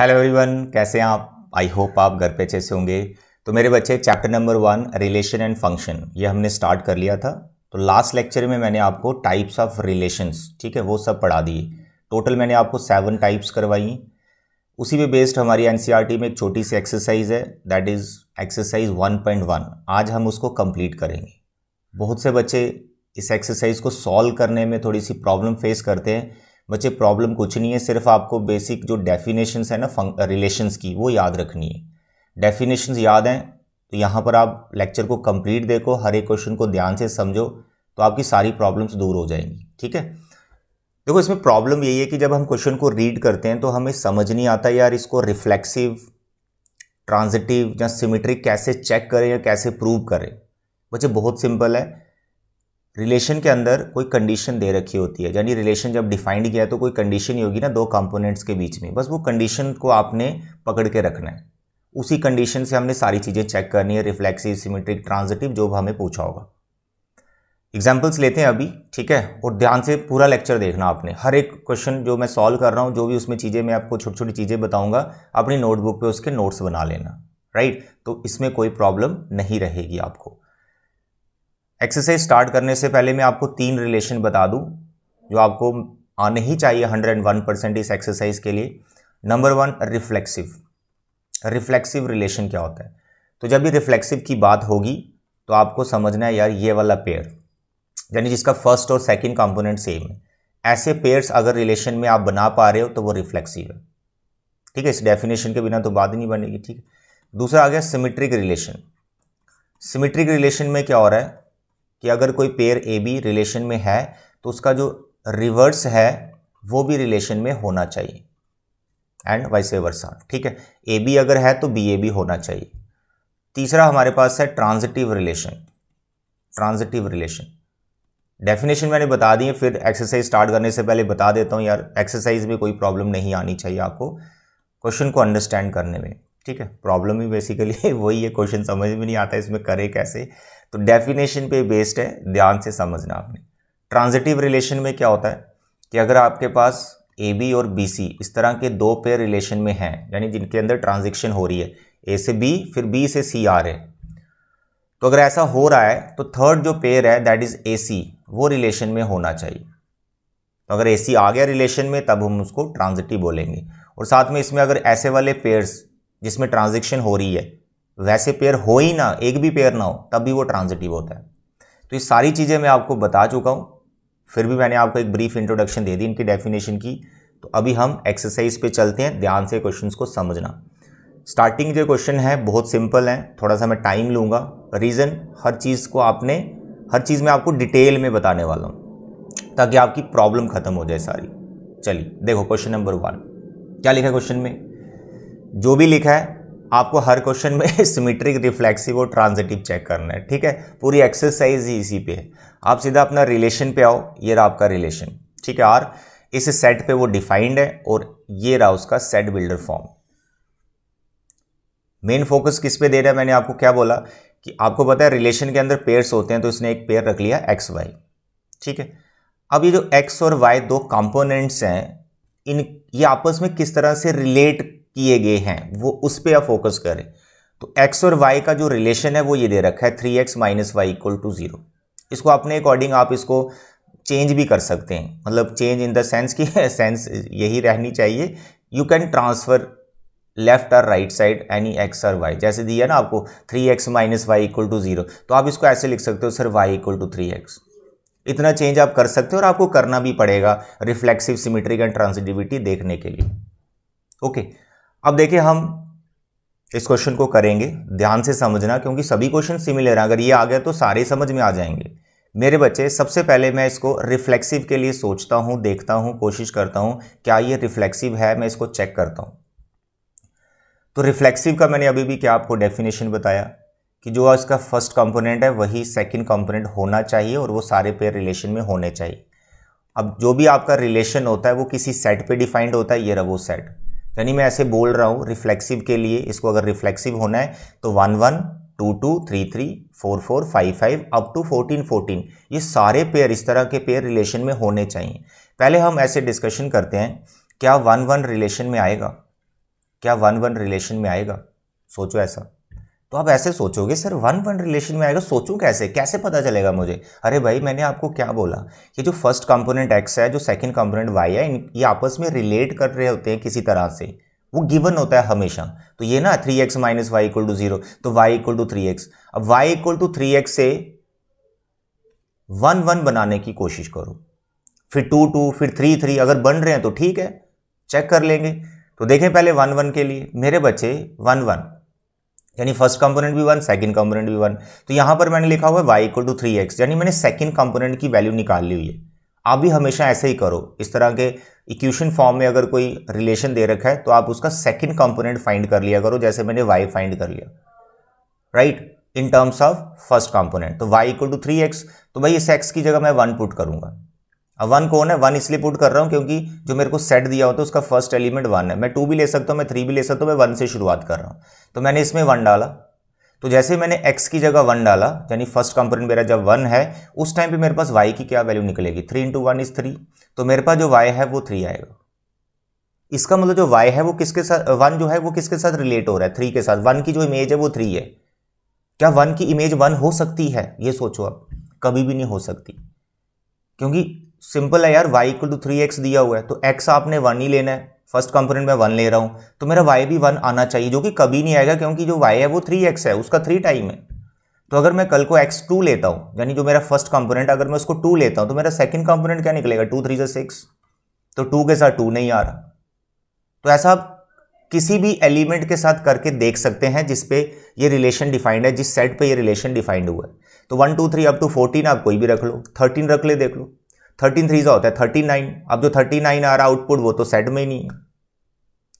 Hello everyone कैसे हैं आप आई होप आप घर पे अच्छे से होंगे तो मेरे बच्चे chapter number one relation and function ये हमने स्टार्ट कर लिया था तो लास्ट लेक्चर में मैंने आपको टाइप्स ऑफ रिलेशंस ठीक है वो सब पढ़ा दिए टोटल मैंने आपको सेवन टाइप्स करवाई उसी पे बेस्ड हमारी एन e में एक छोटी सी एक्सरसाइज है दैट इज़ एक्सरसाइज वन आज हम उसको कंप्लीट करेंगे बहुत से बच्चे इस एक्सरसाइज को सॉल्व करने में थोड़ी सी प्रॉब्लम फेस करते हैं बच्चे प्रॉब्लम कुछ नहीं है सिर्फ आपको बेसिक जो डेफिनेशंस है ना रिलेशंस की वो याद रखनी है डेफिनेशंस याद हैं तो यहाँ पर आप लेक्चर को कंप्लीट देखो हर एक क्वेश्चन को ध्यान से समझो तो आपकी सारी प्रॉब्लम्स दूर हो जाएंगी ठीक है देखो इसमें प्रॉब्लम यही है कि जब हम क्वेश्चन को रीड करते हैं तो हमें समझ नहीं आता यार इसको रिफ्लेक्सिव ट्रांजिटिव या सिमेट्रिक कैसे चेक करें या कैसे प्रूव करें बच्चे बहुत सिंपल है रिलेशन के अंदर कोई कंडीशन दे रखी होती है यानी रिलेशन जब डिफाइंड किया तो कोई कंडीशन ही होगी ना दो कंपोनेंट्स के बीच में बस वो कंडीशन को आपने पकड़ के रखना है उसी कंडीशन से हमने सारी चीज़ें चेक करनी है रिफ्लेक्सिव सिमेट्रिक ट्रांजिटिव जो हमें पूछा होगा एग्जाम्पल्स लेते हैं अभी ठीक है और ध्यान से पूरा लेक्चर देखना आपने हर एक क्वेश्चन जो मैं सॉल्व कर रहा हूँ जो भी उसमें चीज़ें मैं आपको छोटी छोटी चीज़ें बताऊँगा अपनी नोटबुक पे उसके नोट्स बना लेना राइट तो इसमें कोई प्रॉब्लम नहीं रहेगी आपको एक्सरसाइज स्टार्ट करने से पहले मैं आपको तीन रिलेशन बता दूं जो आपको आने ही चाहिए 101 परसेंट इस एक्सरसाइज के लिए number one reflexive reflexive relation क्या होता है तो जब भी रिफ्लेक्सिव की बात होगी तो आपको समझना है यार ये वाला पेयर यानी जिसका फर्स्ट और सेकेंड कंपोनेंट सेम है ऐसे पेयर्स अगर रिलेशन में आप बना पा रहे हो तो वो रिफ्लेक्सिव है ठीक है इस डेफिनेशन के बिना तो बात ही नहीं बनेगी ठीक है दूसरा आ गया सिमेट्रिक रिलेशन सिमेट्रिक रिलेशन में क्या हो रहा है कि अगर कोई पेयर ए बी रिलेशन में है तो उसका जो रिवर्स है वो भी रिलेशन में होना चाहिए एंड वाइस वर्सा ठीक है ए बी अगर है तो बी ए बी होना चाहिए तीसरा हमारे पास है transitive relation transitive relation definition मैंने बता दी है फिर एक्सरसाइज स्टार्ट करने से पहले बता देता हूँ यार एक्सरसाइज में कोई प्रॉब्लम नहीं आनी चाहिए आपको क्वेश्चन को अंडरस्टैंड करने में ठीक है प्रॉब्लम ही बेसिकली वही है क्वेश्चन समझ में नहीं आता इसमें करे कैसे तो डेफिनेशन पे बेस्ड है ध्यान से समझना आपने ट्रांजिटिव रिलेशन में क्या होता है कि अगर आपके पास ए बी और बी सी इस तरह के दो पेयर रिलेशन में हैं यानी जिनके अंदर ट्रांजेक्शन हो रही है ए से बी फिर बी से सी आ रहे तो अगर ऐसा हो रहा है तो थर्ड जो पेयर है दैट इज़ ए सी वो रिलेशन में होना चाहिए तो अगर ए सी आ गया रिलेशन में तब हम उसको ट्रांजिटिव बोलेंगे और साथ में इसमें अगर ऐसे वाले पेयर्स जिसमें ट्रांजेक्शन हो रही है वैसे पेयर हो ही ना एक भी पेयर ना हो तब भी वो ट्रांजिटिव होता है तो ये सारी चीज़ें मैं आपको बता चुका हूँ फिर भी मैंने आपको एक ब्रीफ इंट्रोडक्शन दे दी इनकी डेफिनेशन की तो अभी हम एक्सरसाइज पे चलते हैं ध्यान से क्वेश्चन को समझना स्टार्टिंग जो क्वेश्चन है बहुत सिंपल है थोड़ा सा मैं टाइम लूँगा रीज़न हर चीज़ को आपने हर चीज़ में आपको डिटेल में बताने वाला हूँ ताकि आपकी प्रॉब्लम ख़त्म हो जाए सारी चलिए देखो क्वेश्चन नंबर वन क्या लिखा है क्वेश्चन में जो भी लिखा है आपको हर क्वेश्चन में सिमेट्रिक रिफ्लेक्सिव और ट्रांजिटिव चेक करना है ठीक है पूरी एक्सरसाइज ही इसी पे है आप सीधा अपना रिलेशन पे आओ ये रहा आपका रिलेशन ठीक है आर इस सेट पे वो डिफाइंड है और ये रहा उसका set builder form main focus किस पे दे रहा है मैंने आपको क्या बोला कि आपको पता है रिलेशन के अंदर पेयर्स होते हैं तो इसने एक पेयर रख लिया एक्स वाई ठीक है अब ये जो एक्स और वाई दो कंपोनेंट्स हैं इन ये आपस में किस तरह से रिलेट किए गए हैं वो उस पर आप फोकस करें तो एक्स और वाई का जो रिलेशन है वो ये दे रखा है three x minus y equal to zero इसको अपने अकॉर्डिंग आप इसको चेंज भी कर सकते हैं मतलब चेंज इन द सेंस की सेंस यही रहनी चाहिए यू कैन ट्रांसफ़र लेफ्ट और राइट साइड एनी एक्स और वाई जैसे दिया ना आपको three x minus y equal to zero तो आप इसको ऐसे लिख सकते हो sir y equal to three x इतना चेंज आप कर सकते हो और आपको करना भी पड़ेगा रिफ्लेक्सिव सिमेट्रिक एंड ट्रांसिटिविटी देखने के लिए ओके okay. अब देखिए हम इस क्वेश्चन को करेंगे ध्यान से समझना क्योंकि सभी क्वेश्चन सिमिलर हैं अगर ये आ गया तो सारे समझ में आ जाएंगे मेरे बच्चे सबसे पहले मैं इसको रिफ्लेक्सिव के लिए सोचता हूँ देखता हूँ कोशिश करता हूँ क्या ये रिफ्लेक्सिव है मैं इसको चेक करता हूँ तो रिफ्लेक्सिव का मैंने अभी भी क्या आपको डेफिनेशन बताया कि जो इसका फर्स्ट कंपोनेंट है वही सेकंड कंपोनेंट होना चाहिए और वो सारे पेयर रिलेशन में होने चाहिए अब जो भी आपका रिलेशन होता है वो किसी सेट पे डिफाइंड होता है ये रहा वो सेट यानी मैं ऐसे बोल रहा हूँ रिफ्लेक्सिव के लिए इसको अगर रिफ्लेक्सिव होना है तो one one two two three three four four five five up to fourteen fourteen ये सारे पेयर इस तरह के पेयर रिलेशन में होने चाहिए पहले हम ऐसे डिस्कशन करते हैं क्या वन वन रिलेशन में आएगा क्या वन वन रिलेशन में आएगा सोचो ऐसा तो आप ऐसे सोचोगे सर वन वन रिलेशन में आएगा सोचूं कैसे कैसे पता चलेगा मुझे अरे भाई मैंने आपको क्या बोला ये जो फर्स्ट कंपोनेंट एक्स है जो सेकंड कंपोनेंट वाई है ये आपस में रिलेट कर रहे होते हैं किसी तरह से वो गिवन होता है हमेशा तो ये ना three x minus y equal to zero तो y equal to three x अब y equal to three x से वन वन बनाने की कोशिश करो फिर टू टू फिर थ्री थ्री अगर बन रहे हैं तो ठीक है चेक कर लेंगे तो देखें पहले वन वन के लिए मेरे बच्चे वन वन यानी फर्स्ट कंपोनेंट भी वन सेकंड कंपोनेंट भी वन तो यहाँ पर मैंने लिखा हुआ है y equal to three x यानी मैंने सेकंड कंपोनेंट की वैल्यू निकाल ली हुई है आप भी हमेशा ऐसे ही करो इस तरह के इक्वेशन फॉर्म में अगर कोई रिलेशन दे रखा है तो आप उसका सेकंड कंपोनेंट फाइंड कर लिया करो जैसे मैंने वाई फाइंड कर लिया right in terms of first component तो y equal to three x तो भाई इस एक्स की जगह मैं वन पुट करूंगा अब वन कौन है वन इसलिए पुट कर रहा हूँ क्योंकि जो मेरे को सेट दिया होता है उसका फर्स्ट एलिमेंट वन है मैं टू भी ले सकता हूँ मैं थ्री भी ले सकता हूँ मैं वन से शुरुआत कर रहा हूँ तो मैंने इसमें वन डाला तो जैसे मैंने एक्स की जगह वन डाला यानी फर्स्ट कंपोनेंट मेरा जब वन है उस टाइम पे मेरे पास वाई की क्या वैल्यू निकलेगी three into one is three तो मेरे पास जो वाई है वो थ्री आएगा इसका मतलब जो वाई है वो किसके साथ वन जो है वो किसके साथ रिलेट हो रहा है थ्री के साथ वन की जो इमेज है वो थ्री है क्या वन की इमेज वन हो सकती है ये सोचो आप कभी भी नहीं हो सकती क्योंकि सिंपल है यार y equal to three x दिया हुआ है तो x आपने वन ही लेना है फर्स्ट कंपोनेंट में वन ले रहा हूँ तो मेरा y भी वन आना चाहिए जो कि कभी नहीं आएगा क्योंकि जो y है वो थ्री एक्स है उसका थ्री टाइम है तो अगर मैं कल को एक्स टू लेता हूँ यानी जो मेरा फर्स्ट कंपोनेंट अगर मैं उसको टू लेता हूँ तो मेरा सेकंड कंपोनेंट क्या निकलेगा टू थ्री से सिक्स तो टू के साथ टू नहीं आ रहा तो ऐसा आप किसी भी एलिमेंट के साथ करके देख सकते हैं जिसपे ये रिलेशन डिफाइंड है जिस सेट पे ये रिलेशन डिफाइंड हुआ है तो one two three up to fourteen आप कोई भी रख लो थर्टीन रख ले देख लो थर्टीन थ्री का होता है थर्टी नाइन अब जो थर्टी नाइन आ रहा आउटपुट वो तो सेट में ही नहीं है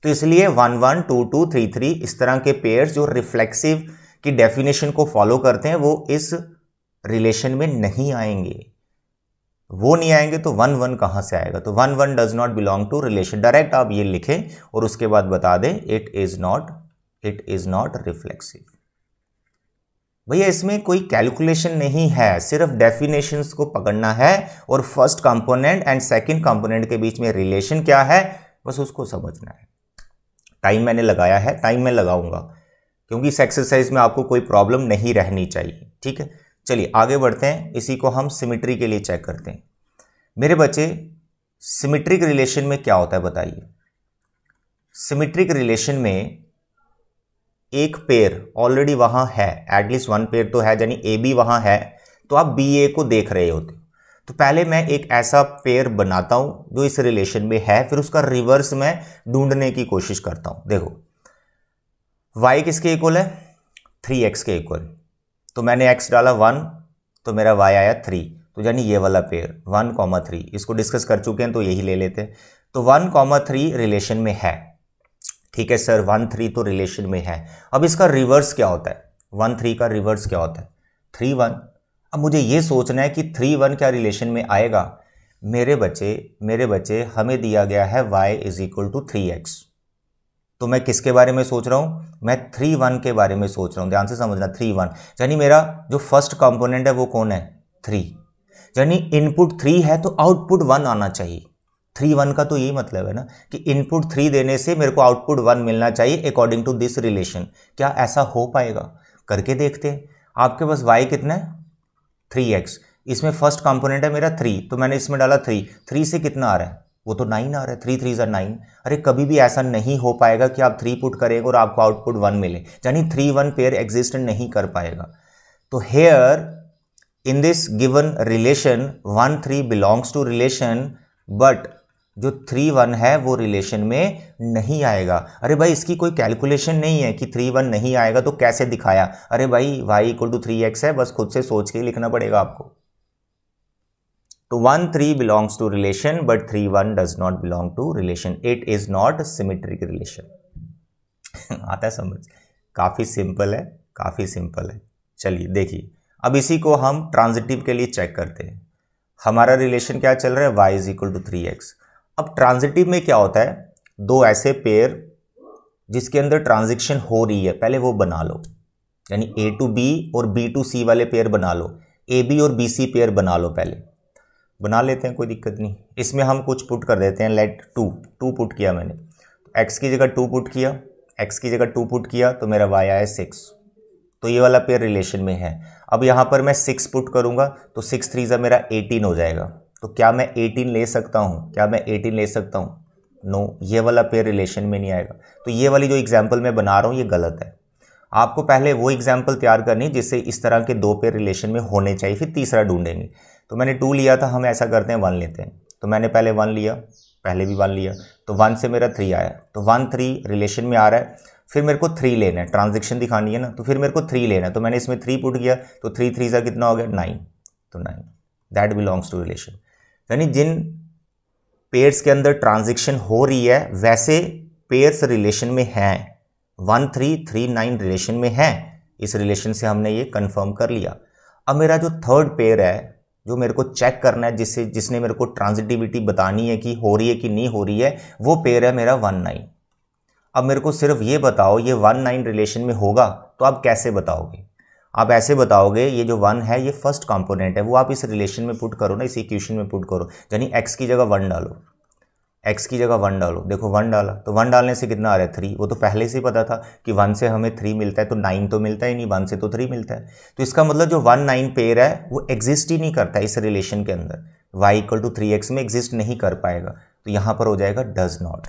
तो इसलिए one one two two three three इस तरह के पेयर जो रिफ्लेक्सिव की डेफिनेशन को फॉलो करते हैं वो इस रिलेशन में नहीं आएंगे वो नहीं आएंगे तो वन वन कहां से आएगा तो one one does not belong to relation direct आप ये लिखें और उसके बाद बता दें it is not it is not reflexive भैया इसमें कोई कैलकुलेशन नहीं है सिर्फ डेफिनेशंस को पकड़ना है और first component and second component के बीच में रिलेशन क्या है बस उसको समझना है टाइम मैंने लगाया है टाइम मैं लगाऊंगा क्योंकि इस एक्सरसाइज में आपको कोई प्रॉब्लम नहीं रहनी चाहिए ठीक है चलिए आगे बढ़ते हैं इसी को हम सिमिट्री के लिए चेक करते हैं मेरे बच्चे सिमिट्रिक रिलेशन में क्या होता है बताइए सिमिट्रिक रिलेशन में एक पेयर ऑलरेडी वहाँ है एटलीस्ट वन पेयर तो है यानी ए बी वहाँ है तो आप बी ए को देख रहे होते तो पहले मैं एक ऐसा पेयर बनाता हूँ जो इस रिलेशन में है फिर उसका रिवर्स मैं ढूंढने की कोशिश करता हूँ देखो वाई किसके इक्वल है थ्री एक्स के इक्वल तो मैंने एक्स डाला वन तो मेरा वाई आया थ्री तो यानी ये वाला पेयर वन कॉमा थ्री इसको डिस्कस कर चुके हैं तो यही ले लेते हैं तो वन कॉमा थ्री रिलेशन में है ठीक है सर वन थ्री तो रिलेशन में है अब इसका रिवर्स क्या होता है वन थ्री का रिवर्स क्या होता है थ्री वन अब मुझे ये सोचना है कि थ्री वन क्या रिलेशन में आएगा मेरे बच्चे मेरे बच्चे हमें दिया गया है Y is equal to three x तो मैं किसके बारे में सोच रहा हूँ मैं थ्री वन के बारे में सोच रहा हूँ ध्यान से समझना थ्री वन यानी मेरा जो फर्स्ट कंपोनेंट है वो कौन है थ्री यानी इनपुट थ्री है तो आउटपुट वन आना चाहिए थ्री वन का तो यही मतलब है ना कि इनपुट थ्री देने से मेरे को आउटपुट वन मिलना चाहिए अकॉर्डिंग टू दिस रिलेशन क्या ऐसा हो पाएगा करके देखते हैं आपके पास वाई कितना है थ्री एक्स इसमें फर्स्ट कंपोनेंट है मेरा थ्री तो मैंने इसमें डाला थ्री थ्री से कितना आ रहा है वो तो नाइन आ रहा है थ्री थ्री जर नाइन अरे कभी भी ऐसा नहीं हो पाएगा कि आप थ्री पुट करेंगे और आपको आउटपुट वन मिले यानी थ्री वन पेयर एग्जिस्ट नहीं कर पाएगा तो here in this given relation one three belongs to relation but जो थ्री वन है वो रिलेशन में नहीं आएगा अरे भाई इसकी कोई कैलकुलेशन नहीं है कि थ्री वन नहीं आएगा तो कैसे दिखाया अरे भाई y equal to three x है बस खुद से सोच के लिखना पड़ेगा आपको तो one three belongs to relation but three one does not belong to relation it is not symmetric relation आता है समझ काफ़ी सिंपल है काफ़ी सिंपल है चलिए देखिए अब इसी को हम ट्रांजिटिव के लिए चेक करते हैं हमारा रिलेशन क्या चल रहा है Y is equal to three x अब ट्रांजिटिव में क्या होता है दो ऐसे पेयर जिसके अंदर ट्रांजेक्शन हो रही है पहले वो बना लो यानी ए टू बी और बी टू सी वाले पेयर बना लो ए बी और बी सी पेयर बना लो पहले बना लेते हैं कोई दिक्कत नहीं इसमें हम कुछ पुट कर देते हैं लेट टू टू पुट किया मैंने एक्स की जगह टू पुट किया एक्स की जगह टू पुट किया तो मेरा वाई आया सिक्स तो ये वाला पेयर रिलेशन में है अब यहाँ पर मैं सिक्स पुट करूँगा तो सिक्स थ्री जब मेरा एटीन हो जाएगा तो क्या मैं एटीन ले सकता हूँ क्या मैं एटीन ले सकता हूँ नो no, ये वाला पेयर रिलेशन में नहीं आएगा तो ये वाली जो एग्जाम्पल मैं बना रहा हूँ ये गलत है आपको पहले वो एग्जाम्पल तैयार करनी जिससे इस तरह के दो पेयर रिलेशन में होने चाहिए फिर तीसरा ढूंढेंगे तो मैंने टू लिया था हम ऐसा करते हैं वन लेते हैं तो मैंने पहले वन लिया पहले भी वन लिया तो वन से मेरा थ्री आया तो वन थ्री रिलेशन में आ रहा है फिर मेरे को थ्री लेना है ट्रांजेक्शन दिखानी है ना तो फिर मेरे को थ्री लेना है तो मैंने इसमें थ्री पुट किया तो थ्री थ्री सा कितना हो गया नाइन तो nine that belongs to relation यानी जिन पेयर्स के अंदर ट्रांजेक्शन हो रही है वैसे पेयर्स रिलेशन में हैं one three three nine relation में हैं इस रिलेशन से हमने ये कंफर्म कर लिया अब मेरा जो थर्ड पेयर है जो मेरे को चेक करना है जिससे जिसने मेरे को ट्रांजिटिविटी बतानी है कि हो रही है कि नहीं हो रही है वो पेयर है मेरा वन नाइन अब मेरे को सिर्फ ये बताओ ये वन नाइन रिलेशन में होगा तो आप कैसे बताओगे आप ऐसे बताओगे ये जो वन है ये फर्स्ट कंपोनेंट है वो आप इस रिलेशन में पुट करो ना इस इक्वेशन में पुट करो यानी एक्स की जगह वन डालो एक्स की जगह वन डालो देखो वन डाला तो वन डालने से कितना आ रहा है थ्री वो तो पहले से ही पता था कि वन से हमें थ्री मिलता है तो नाइन तो मिलता ही नहीं वन से तो थ्री मिलता है तो इसका मतलब जो वन नाइन पेयर है वो एग्जिस्ट ही नहीं करता इस रिलेशन के अंदर y equal to three x में एग्जिस्ट नहीं कर पाएगा तो यहाँ पर हो जाएगा डज नॉट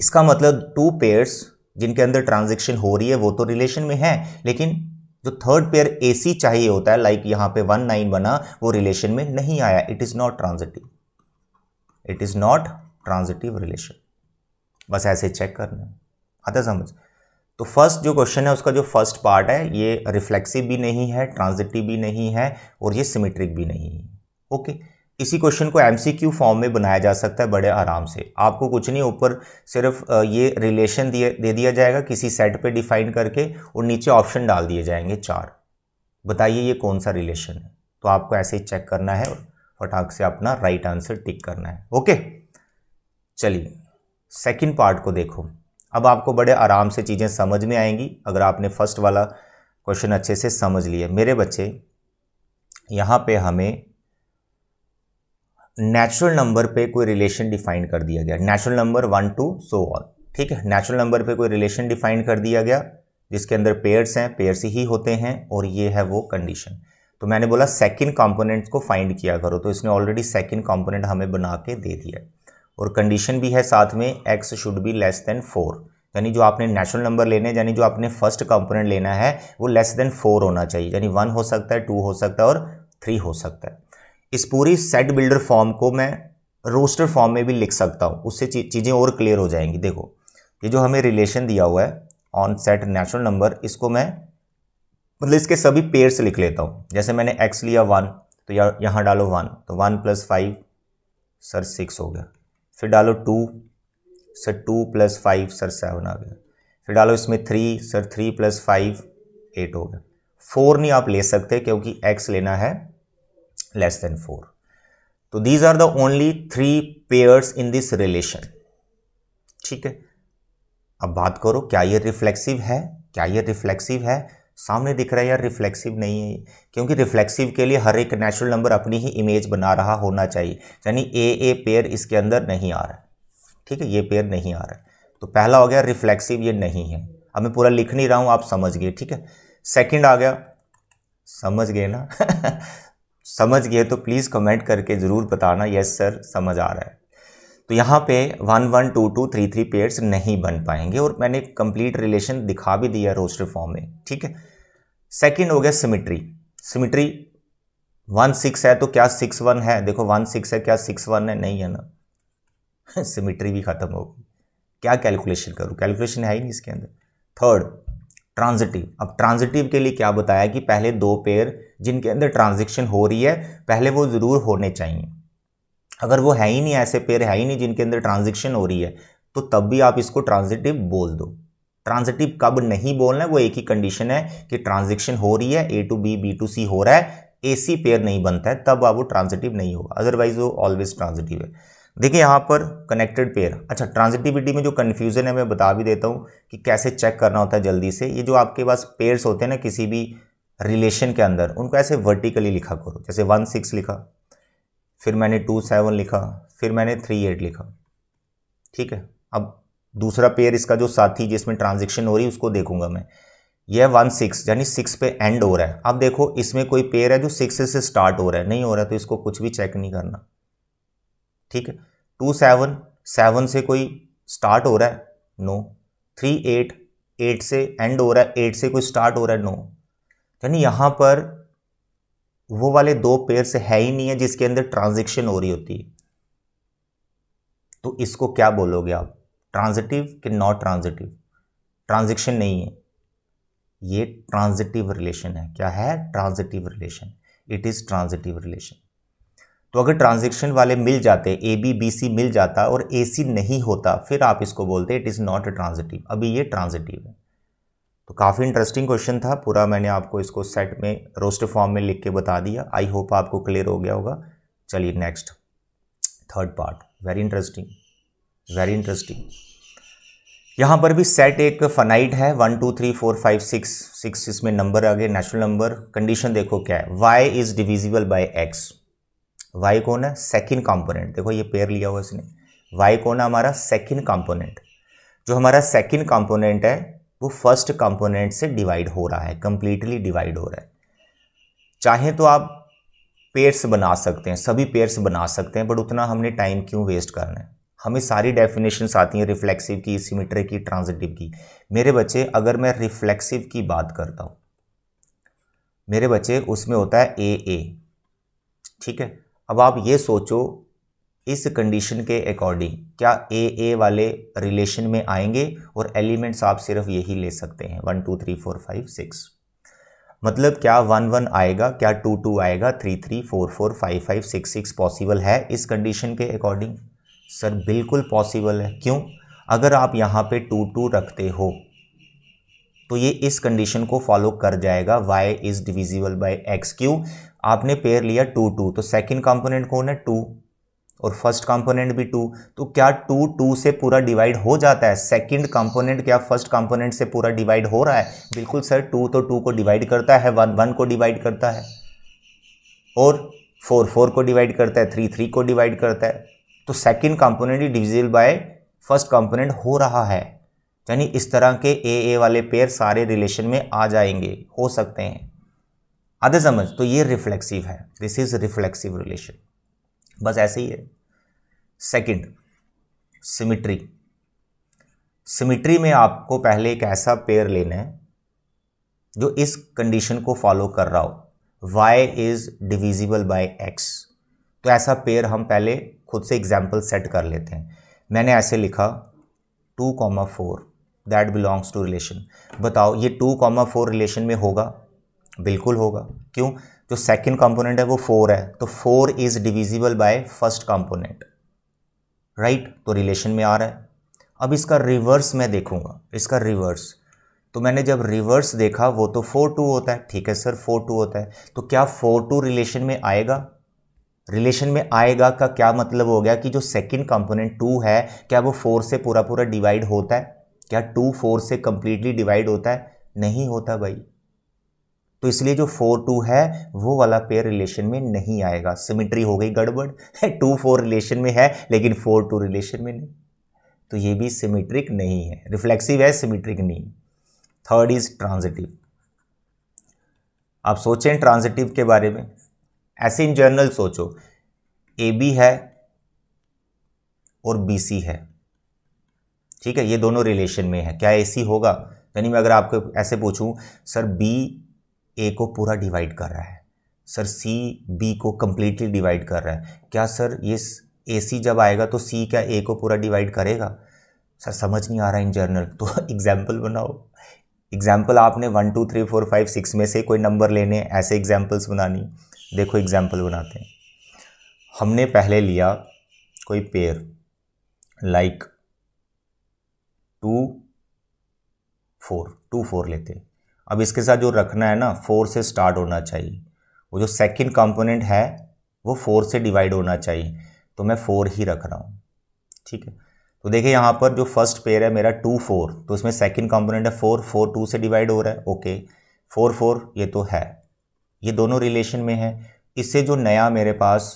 इसका मतलब टू पेयर्स जिनके अंदर ट्रांजेक्शन हो रही है वो तो रिलेशन में है लेकिन जो थर्ड पेयर ए सी चाहिए होता है लाइक यहां पे वन नाइन बना वो रिलेशन में नहीं आया it is not transitive it is not transitive relation बस ऐसे चेक करना है आता समझ तो फर्स्ट जो क्वेश्चन है उसका जो फर्स्ट पार्ट है ये रिफ्लेक्सिव भी नहीं है ट्रांजिटिव भी नहीं है और ये सिमेट्रिक भी नहीं है ओके okay? इसी क्वेश्चन को एमसीक्यू फॉर्म में बनाया जा सकता है बड़े आराम से आपको कुछ नहीं ऊपर सिर्फ ये रिलेशन दे दिया जाएगा किसी सेट पे डिफाइन करके और नीचे ऑप्शन डाल दिए जाएंगे चार बताइए ये कौन सा रिलेशन है तो आपको ऐसे ही चेक करना है और फटाक से अपना राइट आंसर टिक करना है ओके चलिए सेकेंड पार्ट को देखो अब आपको बड़े आराम से चीज़ें समझ में आएंगी अगर आपने फर्स्ट वाला क्वेश्चन अच्छे से समझ लिए मेरे बच्चे यहाँ पे हमें नेचुरल नंबर पे कोई रिलेशन डिफाइन कर दिया गया natural number one two so all ठीक है नेचुरल नंबर पे कोई रिलेशन डिफाइन कर दिया गया जिसके अंदर पेयर्स हैं पेयर्स ही होते हैं और ये है वो कंडीशन तो मैंने बोला सेकंड कंपोनेंट को फाइंड किया करो तो इसने ऑलरेडी सेकंड कंपोनेंट हमें बना के दे दिया और कंडीशन भी है साथ में x should be less than four यानी जो आपने नेचुरल नंबर लेने यानी जो आपने फर्स्ट कंपोनेंट लेना है वो लेस देन फोर होना चाहिए यानी वन हो सकता है टू हो सकता है और थ्री हो सकता है इस पूरी सेट बिल्डर फॉर्म को मैं रोस्टर फॉर्म में भी लिख सकता हूँ उससे चीज़ें और क्लियर हो जाएंगी देखो ये जो हमें रिलेशन दिया हुआ है ऑन सेट नेचुरल नंबर इसको मैं मतलब इसके सभी पेयर से लिख लेता हूँ जैसे मैंने एक्स लिया वन तो या यहाँ डालो वन तो one plus five sir six हो गया फिर डालो two sir two plus five sir seven आ गया फिर डालो इसमें three sir three plus five eight हो गया फोर नहीं आप ले सकते क्योंकि एक्स लेना है less than 4. तो these are the only three pairs in this relation ठीक है अब बात करो क्या ये रिफ्लेक्सिव है क्या ये रिफ्लेक्सिव है सामने दिख रहा है यार रिफ्लेक्सिव नहीं है क्योंकि रिफ्लेक्सिव के लिए हर एक नेचुरल नंबर अपनी ही इमेज बना रहा होना चाहिए यानी ए ए पेयर इसके अंदर नहीं आ रहा है ठीक है ये पेयर नहीं आ रहा है तो पहला हो गया रिफ्लेक्सिव ये नहीं है अब मैं पूरा लिख नहीं रहा हूँ आप समझ गए ठीक है सेकेंड आ गया समझ गए ना समझ गए तो प्लीज़ कमेंट करके ज़रूर बताना यस सर समझ आ रहा है तो यहाँ पे one one two two three three pairs नहीं बन पाएंगे और मैंने कंप्लीट रिलेशन दिखा भी दिया रोस्टर फॉर्म में ठीक है सेकंड हो गया सिमिट्री सिमिट्री वन सिक्स है तो क्या सिक्स वन है देखो वन सिक्स है क्या सिक्स वन है नहीं है ना सिमिट्री भी खत्म हो गई क्या कैलकुलेशन करूँ कैलकुलेशन है ही नहीं इसके अंदर थर्ड ट्रांजिटिव अब ट्रांजिटिव के लिए क्या बताया कि पहले दो पेयर जिनके अंदर ट्रांजेक्शन हो रही है पहले वो ज़रूर होने चाहिए अगर वो है ही नहीं ऐसे पेयर है ही नहीं जिनके अंदर ट्रांजेक्शन हो रही है तो तब भी आप इसको ट्रांजिटिव बोल दो ट्रांजिटिव कब नहीं बोलना है वो एक ही कंडीशन है कि ट्रांजेक्शन हो रही है a to b b to c हो रहा है ए सी पेयर नहीं बनता है तब आप वो ट्रांजिटिव नहीं होगा अदरवाइज वो ऑलवेज ट्रांजिटिव है देखिए यहाँ पर कनेक्टेड पेयर अच्छा ट्रांजिटिविटी में जो कन्फ्यूज़न है मैं बता भी देता हूँ कि कैसे चेक करना होता है जल्दी से ये जो आपके पास पेयर्स होते हैं ना किसी भी रिलेशन के अंदर उनको ऐसे वर्टिकली लिखा करो जैसे वन सिक्स लिखा फिर मैंने टू सेवन लिखा फिर मैंने थ्री एट लिखा ठीक है अब दूसरा पेयर इसका जो साथी जिसमें ट्रांजेक्शन हो रही है उसको देखूंगा मैं यह वन सिक्स यानी सिक्स पे एंड हो रहा है अब देखो इसमें कोई पेयर है जो सिक्स से स्टार्ट हो रहा है नहीं हो रहा है तो इसको कुछ भी चेक नहीं करना ठीक है टू सेवन सेवन से कोई स्टार्ट हो रहा है नो थ्री एट एट से एंड हो रहा है एट से कोई स्टार्ट हो रहा है नो यानी यहां पर वो वाले दो से है ही नहीं है जिसके अंदर ट्रांजेक्शन हो रही होती है तो इसको क्या बोलोगे आप ट्रांजिटिव कि नॉट ट्रांजिटिव ट्रांजेक्शन नहीं है ये ट्रांजिटिव रिलेशन है क्या है transitive relation it is transitive relation तो अगर ट्रांजेक्शन वाले मिल जाते ए बी बी सी मिल जाता और ए सी नहीं होता फिर आप इसको बोलते it is not a transitive अभी ये ट्रांजिटिव है तो काफ़ी इंटरेस्टिंग क्वेश्चन था पूरा मैंने आपको इसको सेट में रोस्ट फॉर्म में लिख के बता दिया आई होप आपको क्लियर हो गया होगा चलिए next third part very interesting very interesting यहाँ पर भी सेट एक फनाइट है one two three four five six six इसमें नंबर आ गए नेचुरल नंबर कंडीशन देखो क्या है Y is divisible by x y कौन है सेकंड कंपोनेंट देखो ये पेयर लिया हुआ इसने वाई कौन है हमारा सेकंड कंपोनेंट जो हमारा सेकंड कंपोनेंट है वो फर्स्ट कंपोनेंट से डिवाइड हो रहा है कंप्लीटली डिवाइड हो रहा है चाहे तो आप पेयर्स बना सकते हैं सभी पेयर्स बना सकते हैं बट उतना हमने टाइम क्यों वेस्ट करना है हमें सारी डेफिनेशंस आती हैं रिफ्लेक्सिव की सिमिट्री की ट्रांजिटिव की मेरे बच्चे अगर मैं रिफ्लेक्सिव की बात करता हूँ मेरे बच्चे उसमें होता है ए ए ठीक है अब आप ये सोचो इस कंडीशन के अकॉर्डिंग क्या ए ए वाले रिलेशन में आएंगे और एलिमेंट्स आप सिर्फ यही ले सकते हैं one two three four five six मतलब क्या वन वन आएगा क्या टू टू आएगा three three four four five five six six possible है इस कंडीशन के अकॉर्डिंग सर बिल्कुल पॉसिबल है क्यों अगर आप यहाँ पे टू टू रखते हो तो ये इस कंडीशन को फॉलो कर जाएगा y is divisible by x क्यू आपने पेयर लिया टू टू तो सेकेंड कंपोनेंट कौन है टू और फर्स्ट कंपोनेंट भी टू तो क्या टू टू से पूरा डिवाइड हो जाता है सेकंड कंपोनेंट क्या फर्स्ट कंपोनेंट से पूरा डिवाइड हो रहा है बिल्कुल सर टू तो टू को डिवाइड करता है वन वन को डिवाइड करता है और फोर फोर को डिवाइड करता है थ्री थ्री को डिवाइड करता है तो सेकंड कंपोनेंट ही डिविजिबल बाय फर्स्ट कंपोनेंट हो रहा है यानी इस तरह के ए ए वाले पेयर सारे रिलेशन में आ जाएंगे हो सकते हैं आधे समझ तो ये रिफ्लेक्सिव है दिस इज रिफ्लेक्सिव रिलेशन बस ऐसे ही है सेकंड सिमिट्री सिमिट्री में आपको पहले एक ऐसा पेयर लेना है जो इस कंडीशन को फॉलो कर रहा हो y is divisible by x तो ऐसा पेयर हम पहले खुद से एग्जाम्पल सेट कर लेते हैं मैंने ऐसे लिखा two comma four that belongs to relation बताओ ये टू कॉमा फोर रिलेशन में होगा बिल्कुल होगा क्यों जो सेकंड कंपोनेंट है वो फोर है तो four is divisible by first component right तो रिलेशन में आ रहा है अब इसका रिवर्स मैं देखूंगा इसका रिवर्स तो मैंने जब रिवर्स देखा वो तो फोर टू होता है ठीक है सर फोर टू होता है तो क्या फोर टू रिलेशन में आएगा रिलेशन में आएगा का क्या मतलब हो गया कि जो सेकंड कंपोनेंट टू है क्या वो फोर से पूरा पूरा डिवाइड होता है क्या टू फोर से कंप्लीटली डिवाइड होता है नहीं होता भाई तो इसलिए जो फोर टू है वो वाला पेयर रिलेशन में नहीं आएगा सिमिट्री हो गई गड़बड़ टू फोर रिलेशन में है लेकिन फोर टू रिलेशन में नहीं तो ये भी सिमिट्रिक नहीं है रिफ्लेक्सिव है सिमिट्रिक नहीं थर्ड इज ट्रांजिटिव आप सोचें ट्रांजिटिव के बारे में ऐसे इन जनरल सोचो ए बी है और बी सी है ठीक है ये दोनों रिलेशन में है क्या ए सी होगा यानी मैं अगर आपको ऐसे पूछूं सर बी ए को पूरा डिवाइड कर रहा है सर सी बी को कम्प्लीटली डिवाइड कर रहा है क्या सर ये ए सी जब आएगा तो सी क्या ए को पूरा डिवाइड करेगा सर समझ नहीं आ रहा इन जर्नल तो एग्जाम्पल बनाओ एग्जाम्पल आपने one two three four five six में से कोई नंबर लेने ऐसे एग्जाम्पल्स बनानी देखो एग्जाम्पल बनाते हैं हमने पहले लिया कोई pair like two four two four लेते अब इसके साथ जो रखना है ना फोर से स्टार्ट होना चाहिए वो जो सेकंड कंपोनेंट है वो फोर से डिवाइड होना चाहिए तो मैं फोर ही रख रहा हूँ ठीक है तो देखिए यहाँ पर जो फर्स्ट पेयर है मेरा टू फोर तो इसमें सेकंड कंपोनेंट है फोर फोर टू से डिवाइड हो रहा है ओके फोर फोर ये तो है ये दोनों रिलेशन में है इससे जो नया मेरे पास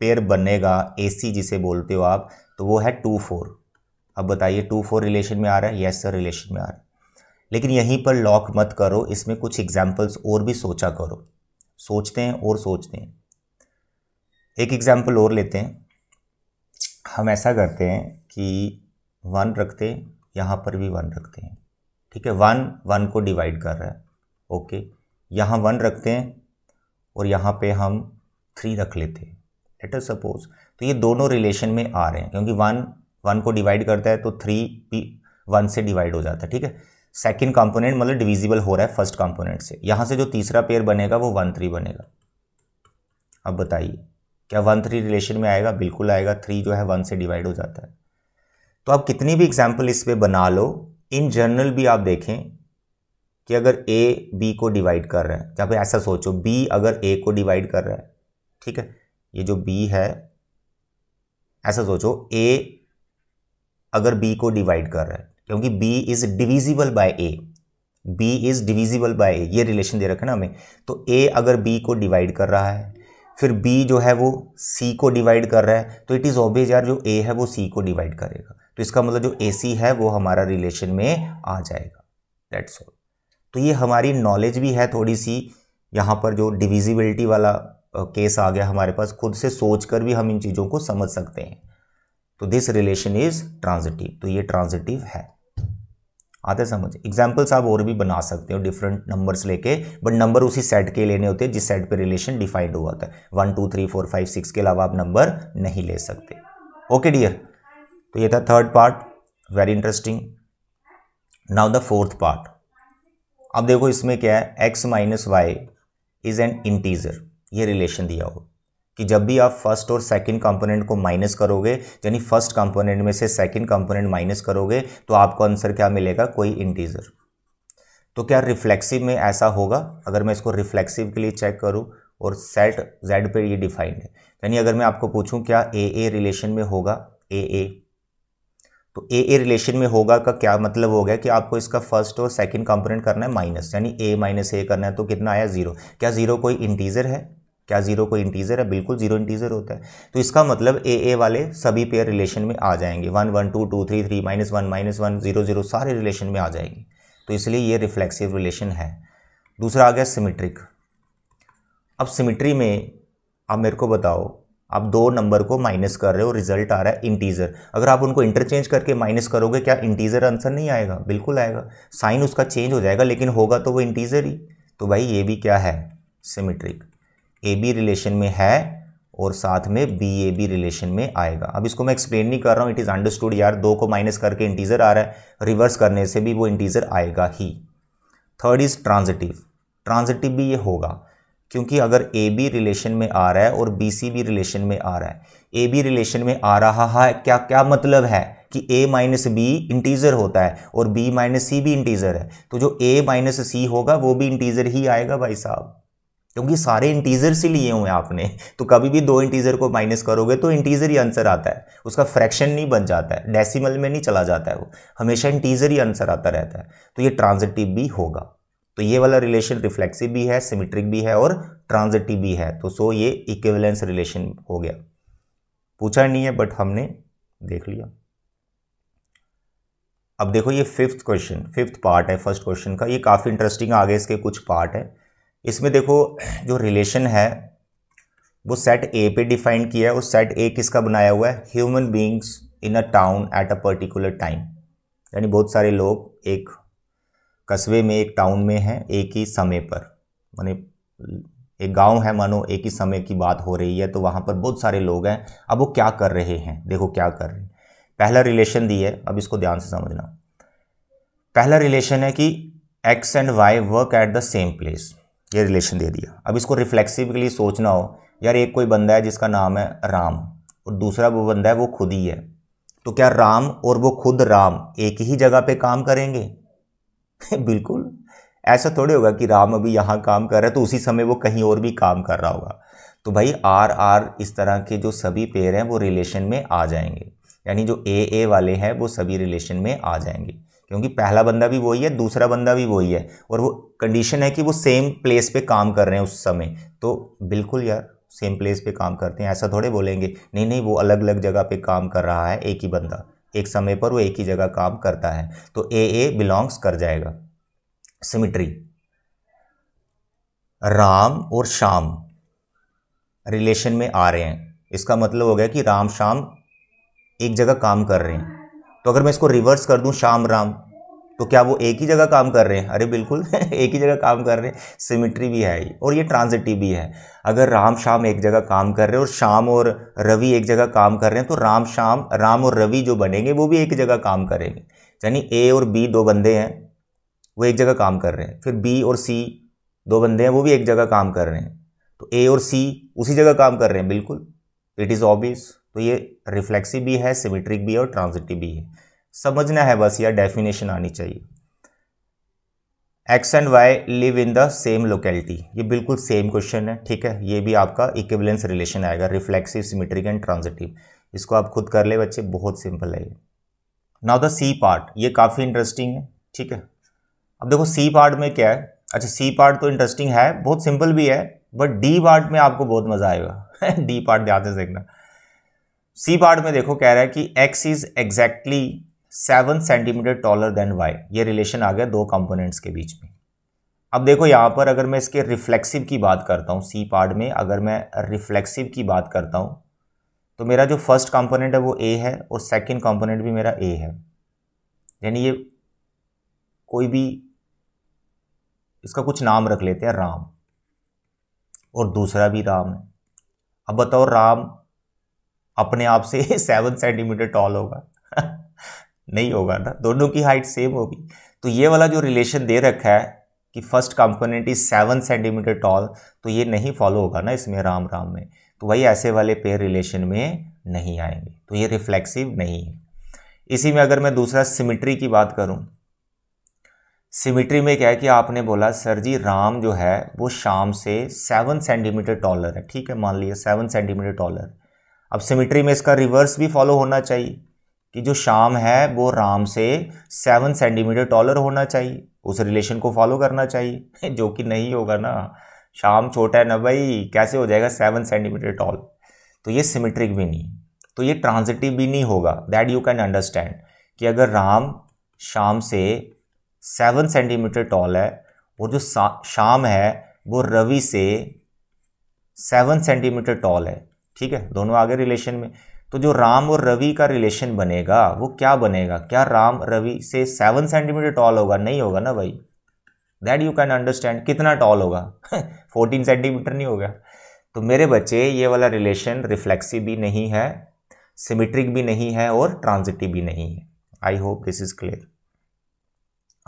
पेयर बनेगा ए जिसे बोलते हो आप तो वो है टू फोर अब बताइए टू फोर रिलेशन में आ रहा है यस सर रिलेशन में आ रहा है लेकिन यहीं पर लॉक मत करो इसमें कुछ एग्जाम्पल्स और भी सोचा करो सोचते हैं और सोचते हैं एक एग्जाम्पल और लेते हैं हम ऐसा करते हैं कि वन रखते हैं यहाँ पर भी वन रखते हैं ठीक है वन वन को डिवाइड कर रहा है ओके यहाँ वन रखते हैं और यहाँ पे हम थ्री रख लेते हैं लेट अस सपोज तो ये दोनों रिलेशन में आ रहे हैं क्योंकि वन वन को डिवाइड करता है तो थ्री भी वन से डिवाइड हो जाता है ठीक है सेकेंड कॉम्पोनेंट मतलब डिविजिबल हो रहा है फर्स्ट कॉम्पोनेंट से यहाँ से जो तीसरा पेयर बनेगा वो वन थ्री बनेगा अब बताइए क्या वन थ्री रिलेशन में आएगा बिल्कुल आएगा थ्री जो है वन से डिवाइड हो जाता है तो आप कितनी भी एग्जाम्पल इस पर बना लो इन जनरल भी आप देखें कि अगर ए बी को डिवाइड कर रहे हैं जहाँ पर ऐसा सोचो बी अगर ए को डिवाइड कर रहा है ठीक है ये जो बी है ऐसा सोचो ए अगर बी को डिवाइड कर रहा है क्योंकि b is divisible by a b is divisible by a ये रिलेशन दे रखा ना हमें तो ए अगर बी को डिवाइड कर रहा है फिर बी जो है वो सी को डिवाइड कर रहा है तो इट इज़ ऑब्वियस यार जो ए है वो सी को डिवाइड करेगा तो इसका मतलब जो ए सी है वो हमारा रिलेशन में आ जाएगा दैट्स ऑल तो ये हमारी नॉलेज भी है थोड़ी सी यहाँ पर जो डिविजिबिलिटी वाला केस आ गया हमारे पास खुद से सोच कर भी हम इन चीज़ों को समझ सकते हैं तो दिस रिलेशन इज ट्रांजिटिव तो ये ट्रांजिटिव है आते समझ एग्जाम्पल्स आप और भी बना सकते हो डिफरेंट नंबर्स लेके बट नंबर उसी सेट के लेने होते हैं जिस सेट पे रिलेशन डिफाइंड हुआ था one two three four five six के अलावा आप नंबर नहीं ले सकते ओके डियर तो ये था third part very interesting now the fourth part अब देखो इसमें क्या है x minus y is an integer ये रिलेशन दिया हो कि जब भी आप फर्स्ट और सेकंड कंपोनेंट को माइनस करोगे यानी फर्स्ट कंपोनेंट में से सेकंड कंपोनेंट माइनस करोगे तो आपको आंसर क्या मिलेगा कोई इंटीजर तो क्या रिफ्लेक्सिव में ऐसा होगा अगर मैं इसको रिफ्लेक्सिव के लिए चेक करूँ और सेट जेड पे ये डिफाइंड है यानी अगर मैं आपको पूछूं क्या ए ए रिलेशन में होगा ए ए तो ए ए रिलेशन में होगा का क्या मतलब हो गया कि आपको इसका फर्स्ट और सेकंड कंपोनेंट करना है माइनस यानी ए माइनस ए करना है तो कितना आया ज़ीरो क्या ज़ीरो कोई इंटीजर है क्या जीरो कोई इंटीजर है बिल्कुल जीरो इंटीजर होता है तो इसका मतलब ए ए वाले सभी पेयर रिलेशन में आ जाएंगे one one two two three three minus one minus one zero zero सारे रिलेशन में आ जाएंगे तो इसलिए ये रिफ्लेक्सिव रिलेशन है दूसरा आ गया सिमेट्रिक अब सिमेट्री में आप मेरे को बताओ आप दो नंबर को माइनस कर रहे हो रिजल्ट आ रहा है इंटीजर अगर आप उनको इंटरचेंज करके माइनस करोगे क्या इंटीजर आंसर नहीं आएगा बिल्कुल आएगा साइन उसका चेंज हो जाएगा लेकिन होगा तो वो इंटीजर ही तो भाई ये भी क्या है सिमेट्रिक ए बी रिलेशन में है और साथ में बी ए बी रिलेशन में आएगा अब इसको मैं एक्सप्लेन नहीं कर रहा हूँ इट इज़ अंडरस्टूड यार दो को माइनस करके इंटीजर आ रहा है रिवर्स करने से भी वो इंटीजर आएगा ही थर्ड इज़ ट्रांजिटिव ट्रांजिटिव भी ये होगा क्योंकि अगर ए बी रिलेशन में आ रहा है और बी सी बी रिलेशन में आ रहा है ए बी रिलेशन में आ रहा है क्या क्या मतलब है कि a माइनस बी इंटीज़र होता है और b माइनस सी भी इंटीज़र है तो जो a माइनस सी होगा वो भी इंटीज़र ही आएगा भाई साहब क्योंकि सारे इंटीजर्स ही लिए हुए हैं आपने तो कभी भी दो इंटीजर को माइनस करोगे तो इंटीजर ही आंसर आता है उसका फ्रैक्शन नहीं बन जाता है डेसिमल में नहीं चला जाता है वो हमेशा इंटीजर ही आंसर आता रहता है तो ये ट्रांजिटिव भी होगा तो ये वाला रिलेशन रिफ्लेक्सिव भी है सिमेट्रिक भी है और ट्रांजिटिव भी है तो सो ये इक्वेलेंस रिलेशन हो गया पूछा नहीं है बट हमने देख लिया अब देखो ये फिफ्थ क्वेश्चन फिफ्थ पार्ट है फर्स्ट क्वेश्चन का ये काफ़ी इंटरेस्टिंग आगे इसके कुछ पार्ट है इसमें देखो जो रिलेशन है वो सेट ए पे डिफाइन किया है और सेट ए किसका बनाया हुआ है human beings in a town at a particular time यानी बहुत सारे लोग एक कस्बे में एक टाउन में हैं एक ही समय पर माने एक गांव है मानो एक ही समय की बात हो रही है तो वहाँ पर बहुत सारे लोग हैं अब वो क्या कर रहे हैं देखो क्या कर रहे हैं पहला रिलेशन दी है अब इसको ध्यान से समझना पहला रिलेशन है कि x and y work at the same place ये रिलेशन दे दिया अब इसको रिफ्लेक्सिवली सोचना हो यार एक कोई बंदा है जिसका नाम है राम और दूसरा वो बंदा है वो खुद ही है तो क्या राम और वो खुद राम एक ही जगह पे काम करेंगे बिल्कुल ऐसा थोड़े होगा कि राम अभी यहाँ काम कर रहा है तो उसी समय वो कहीं और भी काम कर रहा होगा तो भाई आर आर इस तरह के जो सभी पेड़ हैं वो रिलेशन में आ जाएंगे यानी जो ए ए वाले हैं वो सभी रिलेशन में आ जाएंगे क्योंकि पहला बंदा भी वही है दूसरा बंदा भी वही है और वो कंडीशन है कि वो सेम प्लेस पे काम कर रहे हैं उस समय तो बिल्कुल यार सेम प्लेस पे काम करते हैं ऐसा थोड़े बोलेंगे नहीं नहीं वो अलग अलग जगह पे काम कर रहा है एक ही बंदा एक समय पर वो एक ही जगह काम करता है तो ए ए बिलोंग्स कर जाएगा सिमिट्री राम और शाम रिलेशन में आ रहे हैं इसका मतलब हो गया कि राम शाम एक जगह काम कर रहे हैं तो अगर मैं इसको रिवर्स कर दूँ शाम राम तो क्या वो एक ही जगह काम कर रहे हैं अरे बिल्कुल एक ही जगह काम कर रहे हैं सिमिट्री भी है और ये ट्रांजिटिव भी है अगर राम शाम एक जगह काम कर रहे हैं और शाम और रवि एक जगह काम कर रहे हैं तो राम शाम राम और रवि जो बनेंगे वो भी एक जगह काम करेंगे यानी ए और बी दो बंदे हैं वो एक जगह काम कर रहे हैं फिर बी और सी दो बंदे हैं वो भी एक जगह काम कर रहे हैं तो ए और सी उसी जगह काम कर रहे हैं बिल्कुल इट इज़ ऑबियस तो ये रिफ्लेक्सिव भी है सिमेट्रिक भी है और ट्रांजिटिव भी है समझना है बस यह डेफिनेशन आनी चाहिए x and y live in the same locality ये बिल्कुल सेम क्वेश्चन है ठीक है ये भी आपका इक्विवेलेंस रिलेशन आएगा रिफ्लेक्सिव सिमेट्रिक एंड ट्रांजिटिव इसको आप खुद कर ले बच्चे बहुत सिंपल है ये नाउ द सी पार्ट ये काफ़ी इंटरेस्टिंग है ठीक है अब देखो सी पार्ट में क्या है अच्छा सी पार्ट तो इंटरेस्टिंग है बहुत सिंपल भी है बट डी पार्ट में आपको बहुत मज़ा आएगा डी पार्ट ध्यान से देखना सी पार्ट में देखो कह रहा है कि x is exactly seven centimetre taller than y ये रिलेशन आ गया दो कंपोनेंट्स के बीच में अब देखो यहाँ पर अगर मैं इसके रिफ्लेक्सिव की बात करता हूँ सी पार्ट में अगर मैं रिफ्लेक्सिव की बात करता हूँ तो मेरा जो फर्स्ट कंपोनेंट है वो ए है और सेकंड कंपोनेंट भी मेरा ए है यानी ये कोई भी इसका कुछ नाम रख लेते हैं राम और दूसरा भी राम है अब बताओ राम अपने आप से सेवन सेंटीमीटर टॉल होगा नहीं होगा ना दोनों की हाइट सेम होगी तो ये वाला जो रिलेशन दे रखा है कि first component is seven centimetre tall तो ये नहीं फॉलो होगा ना इसमें राम राम में तो वही ऐसे वाले पेयर रिलेशन में नहीं आएंगे तो ये रिफ्लेक्सिव नहीं है इसी में अगर मैं दूसरा सिमिट्री की बात करूं सिमिट्री में क्या है कि आपने बोला सर जी राम जो है वो शाम से सेवन सेंटीमीटर टॉलर है ठीक है मान लिया सेवन सेंटीमीटर टॉलर अब सिमिट्री में इसका रिवर्स भी फॉलो होना चाहिए कि जो शाम है वो राम से सेवन सेंटीमीटर टॉलर होना चाहिए उस रिलेशन को फॉलो करना चाहिए जो कि नहीं होगा ना शाम छोटा है ना भाई कैसे हो जाएगा सेवन सेंटीमीटर टॉल तो ये सिमेट्रिक भी नहीं तो ये ट्रांजिटिव भी नहीं होगा दैट यू कैन अंडरस्टैंड कि अगर राम शाम से सेवन सेंटीमीटर टॉल है और जो शाम है वो रवि से सेवन सेंटीमीटर टॉल है ठीक है दोनों आगे रिलेशन में तो जो राम और रवि का रिलेशन बनेगा वो क्या बनेगा क्या राम रवि से सेवन सेंटीमीटर टॉल होगा नहीं होगा ना भाई दैट यू कैन अंडरस्टैंड कितना टॉल होगा फोर्टीन सेंटीमीटर नहीं होगा तो मेरे बच्चे ये वाला रिलेशन रिफ्लेक्सिव भी नहीं है सिमेट्रिक भी नहीं है और ट्रांजिटिव भी नहीं है I hope this is clear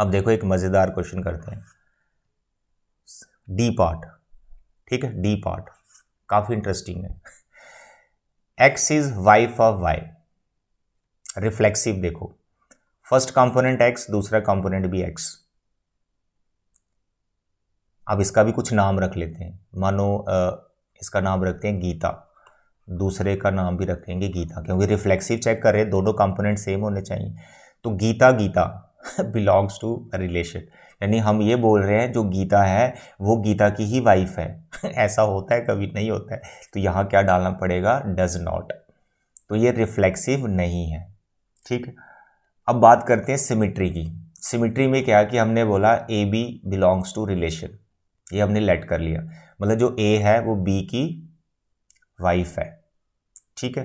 अब देखो एक मज़ेदार क्वेश्चन करते हैं डी पार्ट ठीक है डी पार्ट काफ़ी इंटरेस्टिंग है x is y for y reflexive देखो फर्स्ट कंपोनेंट एक्स दूसरा कंपोनेंट भी एक्स अब इसका भी कुछ नाम रख लेते हैं मानो इसका नाम रखते हैं गीता दूसरे का नाम भी रखेंगे गीता क्योंकि रिफ्लेक्सिव चेक कर रहे दोनों कंपोनेंट सेम होने चाहिए तो Geeta Geeta belongs to relation यानी हम ये बोल रहे हैं जो गीता है वो गीता की ही वाइफ है ऐसा होता है कभी नहीं होता है तो यहाँ क्या डालना पड़ेगा डज नॉट तो ये रिफ्लेक्सिव नहीं है ठीक अब बात करते हैं सिमिट्री की सिमिट्री में क्या कि हमने बोला a b belongs to relation ये हमने लेट कर लिया मतलब जो ए है वो बी की वाइफ है ठीक है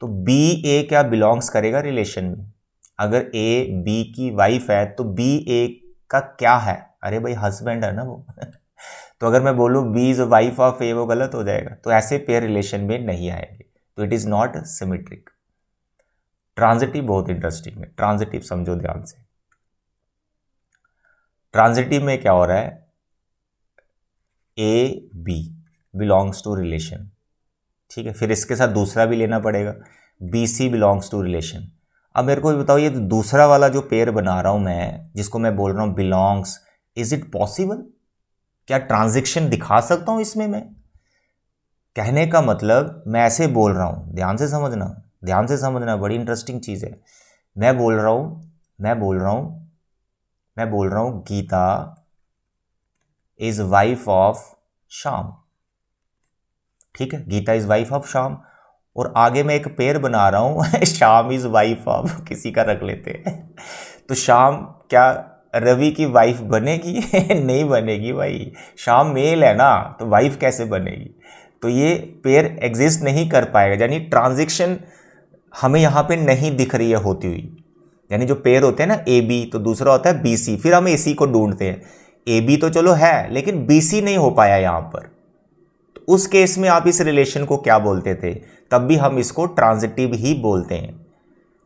तो बी ए क्या बिलोंग्स करेगा रिलेशन में अगर ए बी की वाइफ है तो बी ए का क्या है अरे भाई हस्बैंड है ना वो तो अगर मैं बोलूँ b is wife of a वो गलत हो जाएगा तो ऐसे पेयर रिलेशन में नहीं आएंगे तो it is not symmetric transitive बहुत इंटरेस्टिंग है ट्रांजिटिव समझो ध्यान से ट्रांजिटिव में क्या हो रहा है a b belongs to relation ठीक है फिर इसके साथ दूसरा भी लेना पड़ेगा b c belongs to relation अब मेरे को बताओ ये दूसरा वाला जो पेयर बना रहा हूँ मैं जिसको मैं बोल रहा हूँ बिलोंग्स इज इट पॉसिबल क्या ट्रांजेक्शन दिखा सकता हूँ इसमें मैं कहने का मतलब मैं ऐसे बोल रहा हूँ ध्यान से समझना ध्यान से समझना बड़ी इंटरेस्टिंग चीज़ है मैं बोल रहा हूँ मैं बोल रहा हूँ मैं बोल रहा हूँ Geeta is wife of Shyam ठीक है Geeta is wife of Shyam और आगे मैं एक पेयर बना रहा हूँ शाम इज़ वाइफ ऑफ किसी का रख लेते हैं तो शाम क्या रवि की वाइफ बनेगी नहीं बनेगी भाई शाम मेल है ना तो वाइफ कैसे बनेगी तो ये पेयर एग्जिस्ट नहीं कर पाएगा यानी ट्रांजेक्शन हमें यहाँ पे नहीं दिख रही है होती हुई यानी जो पेयर होते हैं ना ए बी तो दूसरा होता है बी सी फिर हम ए सी को ढूंढते हैं ए बी तो चलो है लेकिन बी सी नहीं हो पाया यहाँ पर उस केस में आप इस रिलेशन को क्या बोलते थे तब भी हम इसको ट्रांजिटिव ही बोलते हैं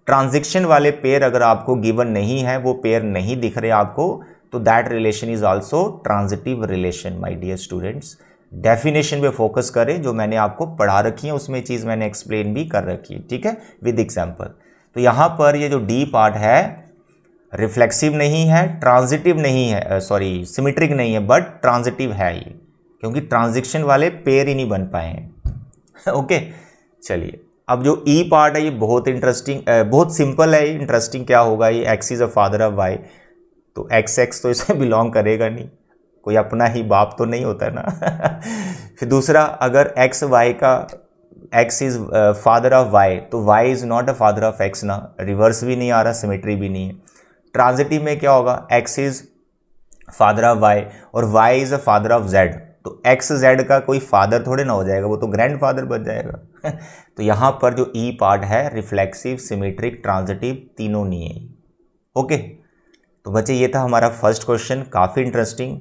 ट्रांजिक्शन वाले पेयर अगर आपको गिवन नहीं है वो पेयर नहीं दिख रहे आपको तो that relation is also transitive relation my dear students definition पे फोकस करें जो मैंने आपको पढ़ा रखी है उसमें चीज़ मैंने एक्सप्लेन भी कर रखी है ठीक है विद एग्जाम्पल तो यहाँ पर ये जो डी पार्ट है रिफ्लेक्सिव नहीं है ट्रांजिटिव नहीं है सॉरी सिमेट्रिक नहीं है बट ट्रांजिटिव है ये क्योंकि ट्रांजेक्शन वाले पेयर ही नहीं बन पाए हैं ओके चलिए अब जो ई e पार्ट है ये बहुत इंटरेस्टिंग बहुत सिंपल है इंटरेस्टिंग क्या होगा ये x is a father of y तो एक्स एक्स तो इसमें बिलोंग करेगा नहीं कोई अपना ही बाप तो नहीं होता ना फिर दूसरा अगर एक्स वाई का x is father of y तो y is not a father of x ना रिवर्स भी नहीं आ रहा सिमेट्री भी नहीं है ट्रांजिटिव में क्या होगा x is father of y और y is a father of z तो एक्स जेड का कोई फादर थोड़े ना हो जाएगा वो तो ग्रैंड फादर बन जाएगा तो यहाँ पर जो ई e पार्ट है रिफ्लेक्सिव सिमेट्रिक ट्रांजिटिव तीनों नहीं है ओके तो बच्चे ये था हमारा फर्स्ट क्वेश्चन काफ़ी इंटरेस्टिंग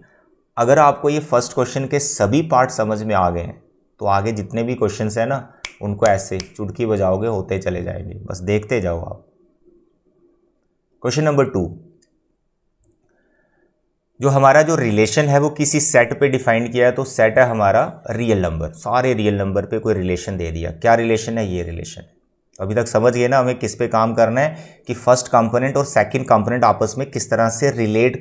अगर आपको ये फर्स्ट क्वेश्चन के सभी पार्ट समझ में आ गए हैं तो आगे जितने भी क्वेश्चन हैं ना उनको ऐसे चुटकी बजाओगे होते चले जाएंगे बस देखते जाओ आप क्वेश्चन नंबर टू जो हमारा जो रिलेशन है वो किसी सेट पे डिफाइन किया है तो सेट है हमारा रियल नंबर सारे रियल नंबर पे कोई रिलेशन दे दिया क्या रिलेशन है ये रिलेशन है अभी तक समझ गए ना हमें किस पे काम करना है कि फर्स्ट कंपोनेंट और सेकंड कंपोनेंट आपस में किस तरह से रिलेट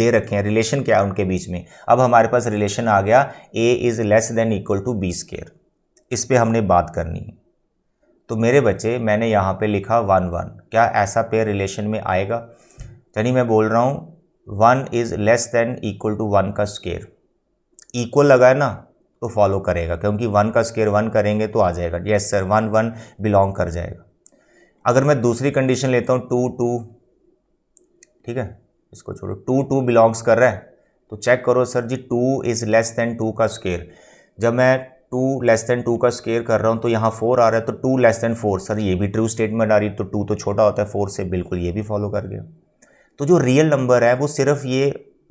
दे रखे हैं रिलेशन क्या है उनके बीच में अब हमारे पास रिलेशन आ गया a is less than equal to b square इस पर हमने बात करनी है तो मेरे बच्चे मैंने यहाँ पे लिखा वन वन क्या ऐसा पेयर रिलेशन में आएगा यानी मैं बोल रहा हूँ one is less than equal to one का स्केयर इक्वल लगा है ना तो फॉलो करेगा क्योंकि वन का स्केयर वन करेंगे तो आ जाएगा yes sir one one belong कर जाएगा अगर मैं दूसरी कंडीशन लेता हूँ टू टू ठीक है इसको छोड़ो टू टू बिलोंग्स कर रहा है तो चेक करो sir ji two is less than two का स्केयर जब मैं टू लेस देन टू का स्केयर कर रहा हूँ तो यहाँ फोर आ रहा है तो two less than four sir ये भी ट्रू स्टेटमेंट आ रही है तो टू तो छोटा होता है फोर से बिल्कुल ये भी फॉलो कर गया तो जो रियल नंबर है वो सिर्फ ये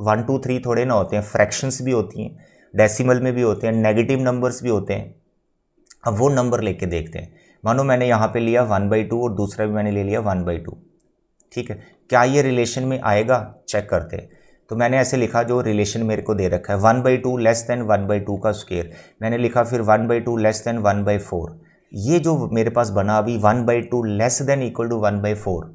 वन टू थ्री थोड़े ना होते हैं फ्रैक्शंस भी होती हैं डेसिमल में भी होते हैं नेगेटिव नंबर्स भी होते हैं अब वो नंबर लेके देखते हैं मानो मैंने यहाँ पे लिया वन बाई टू और दूसरा भी मैंने ले लिया वन बाई टू ठीक है क्या ये रिलेशन में आएगा चेक करते हैं तो मैंने ऐसे लिखा जो रिलेशन मेरे को दे रखा है one by two less than one by two का स्केयर मैंने लिखा फिर one by two less than one by four ये जो मेरे पास बना अभी one by two less than equal to one by four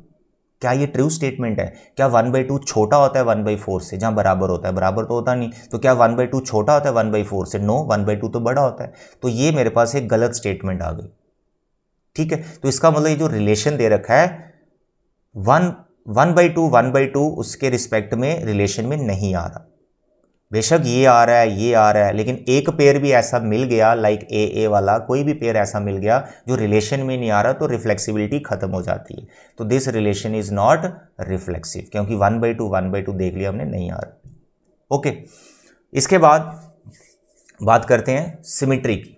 क्या ये ट्रू स्टेटमेंट है क्या वन बाई टू छोटा होता है वन बाई फोर से जहाँ बराबर होता है बराबर तो होता नहीं तो क्या वन बाई टू छोटा होता है वन बाई फोर से नो वन बाई टू तो बड़ा होता है तो ये मेरे पास एक गलत स्टेटमेंट आ गई ठीक है तो इसका मतलब ये जो रिलेशन दे रखा है one one by two one by two उसके रिस्पेक्ट में रिलेशन में नहीं आ रहा बेशक ये आ रहा है ये आ रहा है लेकिन एक पेयर भी ऐसा मिल गया लाइक ए ए वाला कोई भी पेयर ऐसा मिल गया जो रिलेशन में नहीं आ रहा तो रिफ्लेक्सिबिलिटी खत्म हो जाती है तो this relation is not reflexive क्योंकि one by two one by two देख लिया हमने नहीं आ रहा ओके इसके बाद बात करते हैं सिमिट्री की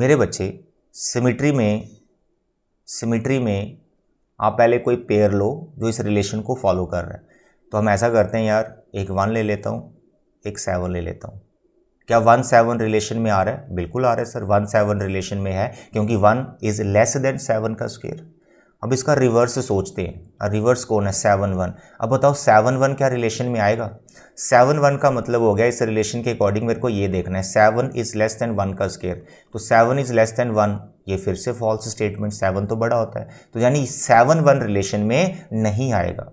मेरे बच्चे सिमिट्री में सिमिट्री में आप पहले कोई पेयर लो जो इस रिलेशन को फॉलो कर रहा है तो हम ऐसा करते हैं यार एक वन ले लेता हूँ एक सेवन ले लेता हूँ क्या वन सेवन रिलेशन में आ रहा है बिल्कुल आ रहा है सर वन सेवन रिलेशन में है क्योंकि one is less than seven का स्केयर अब इसका रिवर्स सोचते हैं रिवर्स कौन है सेवन वन अब बताओ सेवन वन क्या रिलेशन में आएगा सेवन वन का मतलब हो गया इस रिलेशन के अकॉर्डिंग मेरे को ये देखना है seven is less than one का स्केयर तो seven is less than one ये फिर से फॉल्स स्टेटमेंट सेवन तो बड़ा होता है तो यानी सेवन वन रिलेशन में नहीं आएगा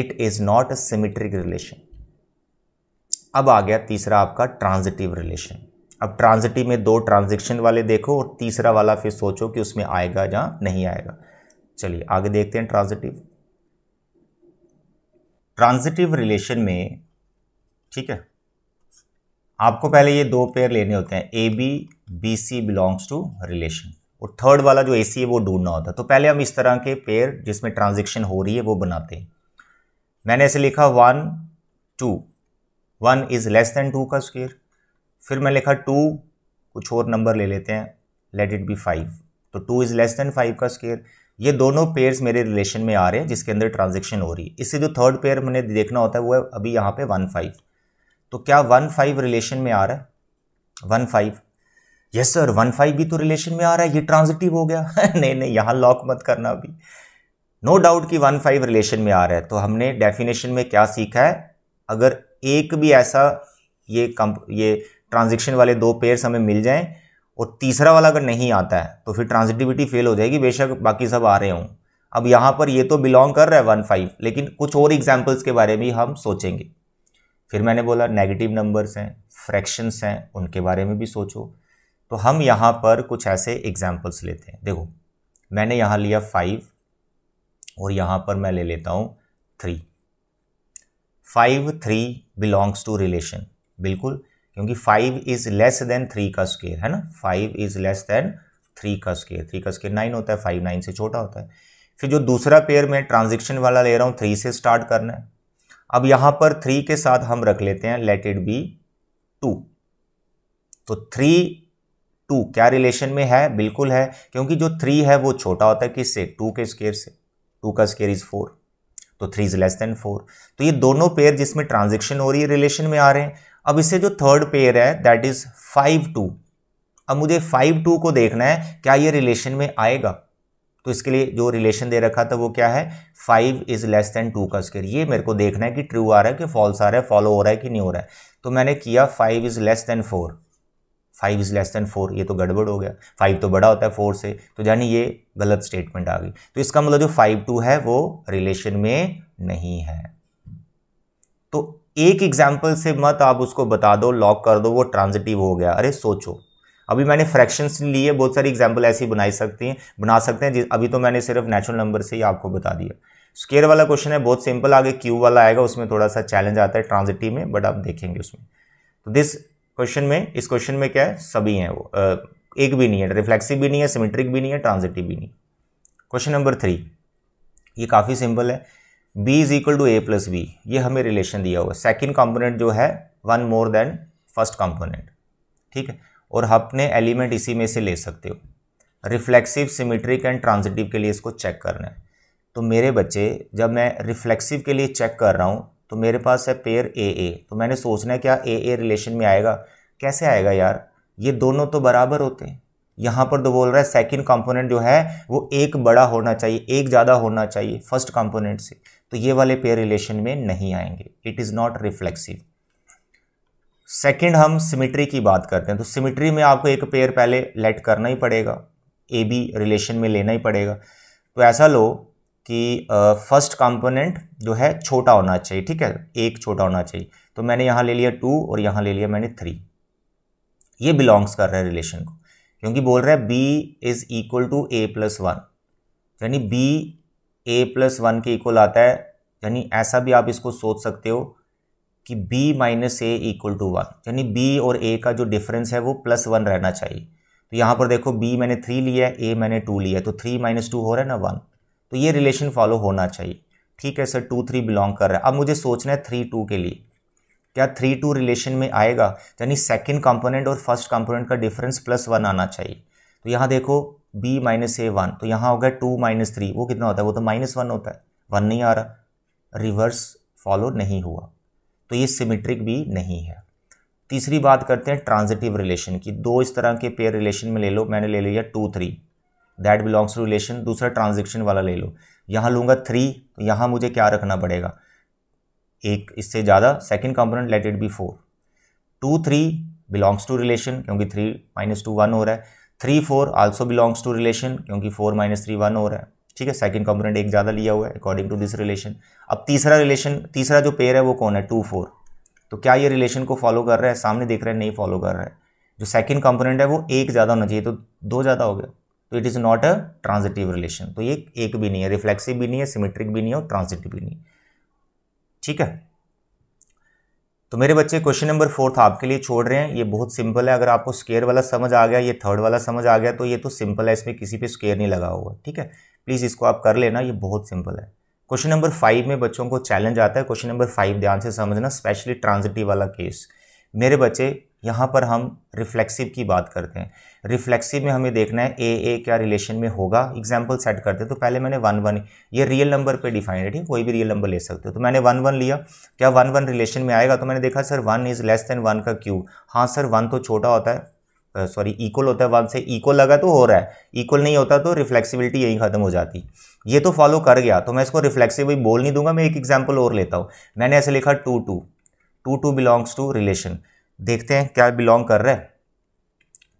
it is not a symmetric relation अब आ गया तीसरा आपका ट्रांजिटिव रिलेशन अब ट्रांजिटिव में दो ट्रांजेक्शन वाले देखो और तीसरा वाला फिर सोचो कि उसमें आएगा या नहीं आएगा चलिए आगे देखते हैं ट्रांजिटिव ट्रांजिटिव रिलेशन में ठीक है आपको पहले ये दो पेयर लेने होते हैं a b b c belongs to relation और थर्ड वाला जो ए सी है वो ढूंढना होता है तो पहले हम इस तरह के पेयर जिसमें ट्रांजेक्शन हो रही है वो बनाते हैं मैंने ऐसे लिखा one two one is less than two का स्क्वेयर फिर मैं लिखा टू कुछ और नंबर ले लेते हैं लेट इट बी फाइव तो two is less than five का स्केयर ये दोनों पेयर्स मेरे रिलेशन में आ रहे हैं जिसके अंदर ट्रांजेक्शन हो रही है इससे जो थर्ड पेयर मैंने देखना होता है वो है अभी यहाँ पे वन फाइव तो क्या वन फाइव रिलेशन में आ रहा है one five yes sir one five भी तो रिलेशन में आ रहा है ये ट्रांजिटिव हो गया नहीं नहीं यहाँ लॉक मत करना अभी नो डाउट कि वन फाइव रिलेशन में आ रहा है तो हमने डेफिनेशन में क्या सीखा है अगर एक भी ऐसा ये कंप ये ट्रांजेक्शन वाले दो पेयर्स हमें मिल जाएं और तीसरा वाला अगर नहीं आता है तो फिर ट्रांजिटिविटी फेल हो जाएगी बेशक बाकी सब आ रहे हों अब यहाँ पर ये तो बिलोंग कर रहा है वन फाइव लेकिन कुछ और एग्जाम्पल्स के बारे में हम सोचेंगे फिर मैंने बोला नेगेटिव नंबर्स हैं फ्रैक्शंस हैं उनके बारे में भी सोचो तो हम यहाँ पर कुछ ऐसे एग्जाम्पल्स लेते हैं देखो मैंने यहाँ लिया फाइव और यहाँ पर मैं ले लेता हूँ three five three belongs to relation बिल्कुल क्योंकि five is less than three का स्केयर है ना five is less than three का स्केयर थ्री का स्केयर नाइन होता है फाइव नाइन से छोटा होता है फिर जो दूसरा पेयर में ट्रांजेक्शन वाला ले रहा हूँ थ्री से स्टार्ट करना है अब यहाँ पर थ्री के साथ हम रख लेते हैं लेट इट बी टू तो थ्री टू क्या रिलेशन में है बिल्कुल है क्योंकि जो थ्री है वो छोटा होता है किससे टू के स्केयर से टू का स्केयर इज फोर तो three is less than four तो ये दोनों पेयर जिसमें ट्रांजेक्शन हो रही है रिलेशन में आ रहे हैं अब इसे जो थर्ड पेयर है दैट इज फाइव टू अब मुझे फाइव टू को देखना है क्या ये रिलेशन में आएगा तो इसके लिए जो रिलेशन दे रखा था वो क्या है five is less than two का स्केयर ये मेरे को देखना है कि ट्रू आ रहा है कि फॉल्स आ रहा है फॉलो हो रहा है कि नहीं हो रहा है तो मैंने किया five is less than four five is less than four ये तो गड़बड़ हो गया फाइव तो बड़ा होता है फोर से तो यानी ये गलत स्टेटमेंट आ गई तो इसका मतलब जो फाइव टू है वो रिलेशन में नहीं है तो एक एग्जाम्पल से मत आप उसको बता दो लॉक कर दो वो ट्रांजिटिव हो गया अरे सोचो अभी मैंने फ्रैक्शंस लिए बहुत सारी एग्जाम्पल ऐसी बनाई सकती हैं बना सकते हैं अभी तो मैंने सिर्फ नेचुरल नंबर से ही आपको बता दिया स्केयर वाला क्वेश्चन है बहुत सिंपल आगे क्यू वाला आएगा उसमें थोड़ा सा चैलेंज आता है ट्रांजिटिव में बट आप देखेंगे उसमें तो दिस क्वेश्चन में इस क्वेश्चन में क्या है सभी हैं वो एक भी नहीं है रिफ्लेक्सिव भी नहीं है सिमेट्रिक भी नहीं है ट्रांजिटिव भी नहीं क्वेश्चन नंबर थ्री ये काफ़ी सिंपल है b is equal to a plus b ये हमें रिलेशन दिया हुआ है सेकेंड कॉम्पोनेंट जो है one more than first component ठीक है और अपने एलिमेंट इसी में से ले सकते हो रिफ्लेक्सिव सिमेट्रिक एंड ट्रांजिटिव के लिए इसको चेक करना है तो मेरे बच्चे जब मैं रिफ्लेक्सिव के लिए चेक कर रहा हूँ तो मेरे पास है पेयर ए ए तो मैंने सोचना है क्या ए ए रिलेशन में आएगा कैसे आएगा यार ये दोनों तो बराबर होते हैं यहाँ पर तो बोल रहा है सेकंड कंपोनेंट जो है वो एक बड़ा होना चाहिए एक ज़्यादा होना चाहिए फर्स्ट कंपोनेंट से तो ये वाले पेयर रिलेशन में नहीं आएंगे it is not reflexive second हम सिमिट्री की बात करते हैं तो सिमिट्री में आपको एक पेयर पहले लेट करना ही पड़ेगा ए बी रिलेशन में लेना ही पड़ेगा तो ऐसा लो कि फर्स्ट कंपोनेंट जो है छोटा होना चाहिए ठीक है एक छोटा होना चाहिए तो मैंने यहाँ ले लिया टू और यहाँ ले लिया मैंने थ्री ये बिलोंग्स कर रहा है रिलेशन को क्योंकि बोल रहा है b is equal to a plus one यानी बी ए प्लस वन के इक्वल आता है यानी ऐसा भी आप इसको सोच सकते हो कि b minus A equal to one यानी b और a का जो डिफरेंस है वो प्लस वन रहना चाहिए तो यहाँ पर देखो b मैंने थ्री लिया है a मैंने टू लिया है तो थ्री माइनस टू हो रहा है ना वन तो ये रिलेशन फॉलो होना चाहिए ठीक है सर टू थ्री बिलोंग कर रहा है अब मुझे सोचना है थ्री टू के लिए क्या थ्री टू रिलेशन में आएगा यानी सेकेंड कंपोनेंट और फर्स्ट कंपोनेंट का डिफरेंस प्लस वन आना चाहिए तो यहाँ देखो बी माइनस ए वन तो यहाँ हो गया टू माइनस थ्री वो कितना होता है वो तो माइनस वन होता है वन नहीं आ रहा रिवर्स फॉलो नहीं हुआ तो ये सिमेट्रिक भी नहीं है तीसरी बात करते हैं ट्रांजिटिव रिलेशन की दो इस तरह के पेयर रिलेशन में ले लो मैंने ले लिया two three that belongs to relation दूसरा ट्रांजेक्शन वाला ले लो यहाँ लूँगा थ्री तो यहाँ मुझे क्या रखना पड़ेगा एक इससे ज़्यादा second component let it be four two three belongs to relation क्योंकि थ्री माइनस टू वन हो रहा है three four also belongs to relation क्योंकि फोर माइनस थ्री वन हो रहा है ठीक है सेकंड कॉम्पोनेंट एक ज़्यादा लिया हुआ है अकॉर्डिंग टू दिस रिलेशन अब तीसरा रिलेशन तीसरा जो पेयर है वो कौन है टू फोर तो क्या ये रिलेशन को फॉलो कर रहा है सामने देख रहा है नहीं फॉलो कर रहा है जो सेकंड कॉम्पोनेंट है वो एक ज़्यादा होना चाहिए तो दो ज़्यादा हो गया तो it is not a transitive relation तो ये एक भी नहीं है रिफ्लेक्सिव भी नहीं है सिमेट्रिक भी नहीं है और ट्रांजिटिव भी नहीं है ठीक है तो मेरे बच्चे क्वेश्चन नंबर फोर्थ आपके लिए छोड़ रहे हैं ये बहुत सिंपल है अगर आपको स्केयर वाला समझ आ गया ये थर्ड वाला समझ आ गया तो ये तो सिंपल है इसमें किसी पे स्केयर नहीं लगा हुआ ठीक है प्लीज़ इसको आप कर लेना ये बहुत सिंपल है क्वेश्चन नंबर फाइव में बच्चों को चैलेंज आता है क्वेश्चन नंबर फाइव ध्यान से समझना स्पेशली ट्रांजिटिव वाला केस मेरे बच्चे यहाँ पर हम रिफ्लेक्सिव की बात करते हैं रिफ्लेक्सिव में हमें देखना है ए ए क्या रिलेशन में होगा एग्जाम्पल सेट करते तो पहले मैंने वन वन ये रियल नंबर पे डिफाइंड है ठीक कोई भी रियल नंबर ले सकते हो तो मैंने वन वन लिया क्या वन वन रिलेशन में आएगा तो मैंने देखा sir one is less than one का क्यूब हाँ सर वन तो छोटा होता है सॉरी uh, इक्वल होता है वन से इक्वल लगा तो हो रहा है इक्वल नहीं होता तो रिफ्लेक्सिबिलिटी यहीं ख़त्म हो जाती ये तो फॉलो कर गया तो मैं इसको रिफ्लेक्सिव बोल नहीं दूंगा मैं एक एग्जाम्पल और लेता हूँ मैंने ऐसे लिखा two two two two belongs to relation देखते हैं क्या बिलोंग कर रहा है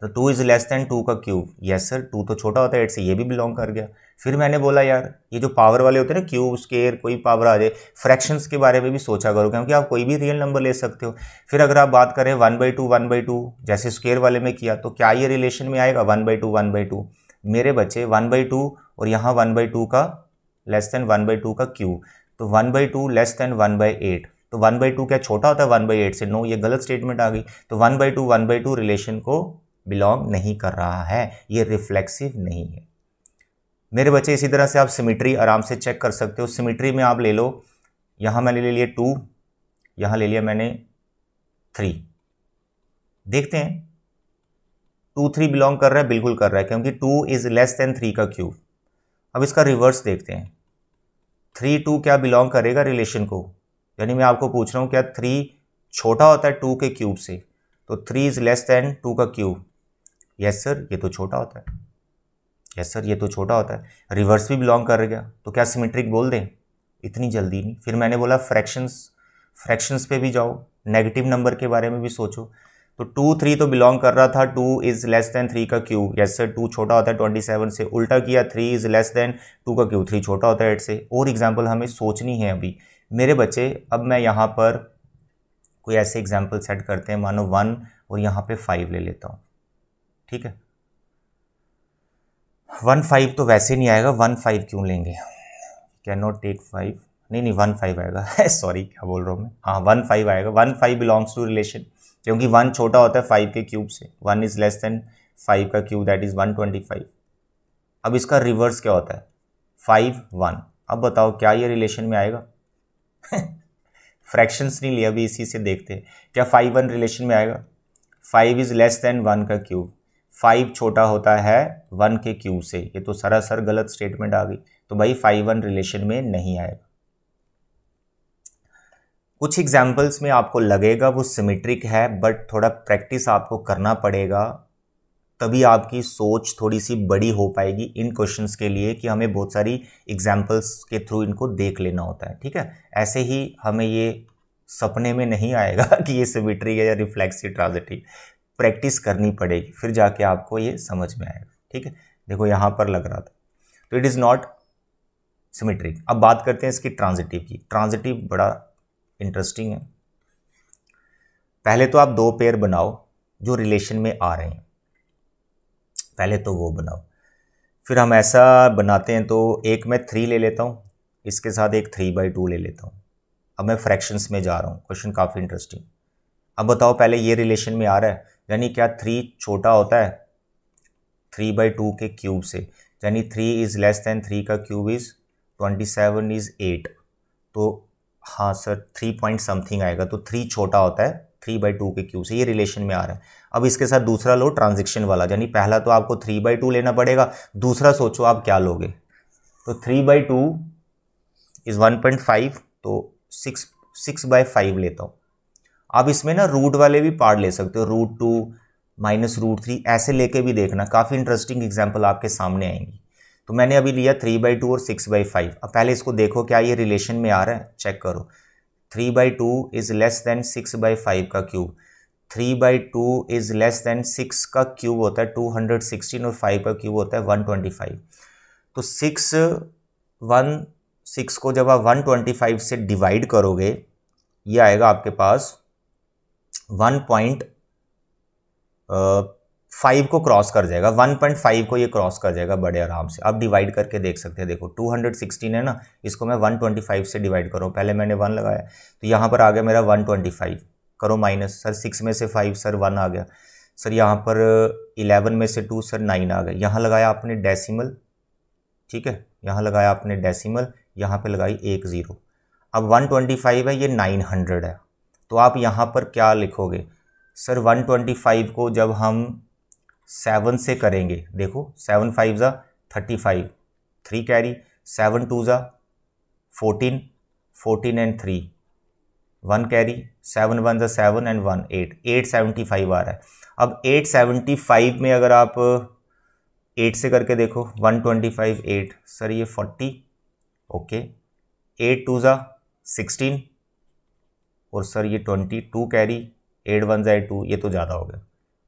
तो two is less than two का क्यूब यस सर टू तो छोटा होता है एट से ये भी बिलोंग कर गया फिर मैंने बोला यार ये जो पावर वाले होते हैं ना क्यूब स्केयर कोई पावर आ जाए फ्रैक्शंस के बारे में भी सोचा करो क्योंकि आप कोई भी रियल नंबर ले सकते हो फिर अगर आप बात करें one by two one by two जैसे स्केयर वाले में किया तो क्या ये रिलेशन में आएगा one by two one by two मेरे बच्चे वन बाई टू और यहाँ वन बाई टू का less than one by two का क्यूब तो one by two less than one by eight तो वन बाई टू क्या छोटा होता है वन बाई एट से नो ये गलत स्टेटमेंट आ गई तो one by two one by two relation को बिलोंग नहीं कर रहा है ये रिफ्लेक्सिव नहीं है मेरे बच्चे इसी तरह से आप सिमिट्री आराम से चेक कर सकते हो सिमिट्री में आप ले लो यहाँ मैंने ले लिया टू यहाँ ले लिया मैंने थ्री देखते हैं टू थ्री बिलोंग कर रहा है बिल्कुल कर रहा है क्योंकि two is less than three का क्यूब अब इसका रिवर्स देखते हैं थ्री टू क्या बिलोंग करेगा रिलेशन को यानी मैं आपको पूछ रहा हूँ क्या थ्री छोटा होता है टू के क्यूब से तो three is less than two का क्यूब यस सर ये तो छोटा होता है यस सर ये तो छोटा होता है रिवर्स भी बिलोंग कर गया तो क्या सिमेट्रिक बोल दें इतनी जल्दी नहीं फिर मैंने बोला फ्रैक्शंस फ्रैक्शंस पे भी जाओ नेगेटिव नंबर के बारे में भी सोचो तो टू थ्री तो बिलोंग कर रहा था two is less than three का क्यू यस सर टू छोटा होता है ट्वेंटी सेवन से उल्टा किया three is less than two का क्यू थ्री छोटा होता है एट से और एग्जाम्पल हमें सोचनी है अभी मेरे बच्चे अब मैं यहाँ पर कोई ऐसे एग्जाम्पल सेट करते हैं मानो वन और यहाँ पे फाइव ले लेता हूँ ठीक है वन फाइव तो वैसे नहीं आएगा वन फाइव क्यों लेंगे कैन नॉट टेक फाइव नहीं नहीं वन फाइव आएगा सॉरी क्या बोल रहा हूँ मैं हाँ वन फाइव आएगा one five belongs to relation क्योंकि वन छोटा होता है फाइव के क्यूब से one is less than five का cube that is one twenty five अब इसका रिवर्स क्या होता है फाइव वन अब बताओ क्या ये रिलेशन में आएगा फ्रैक्शंस नहीं लिया अभी इसी से देखते हैं क्या फाइव वन रिलेशन में आएगा five is less than one का क्यूब फाइव छोटा होता है वन के क्यू से ये तो सरासर गलत स्टेटमेंट आ गई तो भाई फाइव वन रिलेशन में नहीं आएगा कुछ एग्जाम्पल्स में आपको लगेगा वो सिमेट्रिक है बट थोड़ा प्रैक्टिस आपको करना पड़ेगा तभी आपकी सोच थोड़ी सी बड़ी हो पाएगी इन क्वेश्चंस के लिए कि हमें बहुत सारी एग्जाम्पल्स के थ्रू इनको देख लेना होता है ठीक है ऐसे ही हमें ये सपने में नहीं आएगा कि ये सिमेट्री है या रिफ्लेक्सी ट्रांजिटिव प्रैक्टिस करनी पड़ेगी फिर जाके आपको ये समझ में आएगा ठीक है देखो यहाँ पर लग रहा था तो इट इज़ नॉट सिमेट्रिक अब बात करते हैं इसकी ट्रांजिटिव की ट्रांजिटिव बड़ा इंटरेस्टिंग है पहले तो आप दो पेयर बनाओ जो रिलेशन में आ रहे हैं पहले तो वो बनाओ फिर हम ऐसा बनाते हैं तो एक मैं थ्री ले लेता हूँ इसके साथ एक थ्री बाई टू ले लेता हूँ अब मैं फ्रैक्शंस में जा रहा हूँ क्वेश्चन काफ़ी इंटरेस्टिंग अब बताओ पहले ये रिलेशन में आ रहा है यानी क्या थ्री छोटा होता है थ्री बाई टू के क्यूब से यानी three is less than three का cube is twenty seven is eight तो हाँ सर थ्री पॉइंट समथिंग आएगा तो थ्री छोटा होता है थ्री बाई टू के क्यूब से ये रिलेशन में आ रहा है अब इसके साथ दूसरा लो ट्रांजेक्शन वाला यानी पहला तो आपको थ्री बाई टू लेना पड़ेगा दूसरा सोचो आप क्या लोगे तो three by two is one point five तो सिक्स सिक्स बाई फाइव लेता हूँ आप इसमें ना रूट वाले भी पार्ट ले सकते हो root two minus root three ऐसे लेके भी देखना काफ़ी इंटरेस्टिंग एग्जाम्पल आपके सामने आएंगी तो मैंने अभी लिया थ्री बाई टू और सिक्स बाई फाइव अब पहले इसको देखो क्या ये रिलेशन में आ रहा है चेक करो three by two is less than six by five का cube three by two is less than six का क्यूब होता है टू हंड्रेड सिक्सटीन और फाइव का क्यूब होता है वन ट्वेंटी फाइव तो सिक्स वन सिक्स को जब आप वन ट्वेंटी फाइव से डिवाइड करोगे ये आएगा आपके पास वन पॉइंट फाइव को क्रॉस कर जाएगा वन पॉइंट फाइव को ये क्रॉस कर जाएगा बड़े आराम से अब डिवाइड करके देख सकते हैं देखो टू हंड्रेड सिक्सटीन है ना इसको मैं वन ट्वेंटी फाइव से डिवाइड करो पहले मैंने वन लगाया तो यहाँ पर आ गया मेरा वन ट्वेंटी फाइव करो माइनस सर सिक्स में से फाइव सर वन आ गया सर यहाँ पर इलेवन में से टू सर नाइन आ गया यहाँ लगाया आपने डेसीमल ठीक है यहाँ लगाया आपने डेसीमल यहाँ पर लगाई एक ज़ीरो अब वन ट्वेंटी फाइव है ये नाइन हंड्रेड है तो आप यहाँ पर क्या लिखोगे सर 125 को जब हम सेवन से करेंगे देखो सेवन फाइव ज़ा thirty five three carry seven two ज़ा fourteen fourteen and three one carry seven one ज़ा seven and one eight eight seventy five आ रहा है अब एट सेवेंटी फाइव में अगर आप एट से करके देखो one twenty five eight sir ये फोर्टी ओके एट टू ज़ा सिक्सटीन और सर ये twenty two carry eight one जाए टू ये तो ज़्यादा हो गया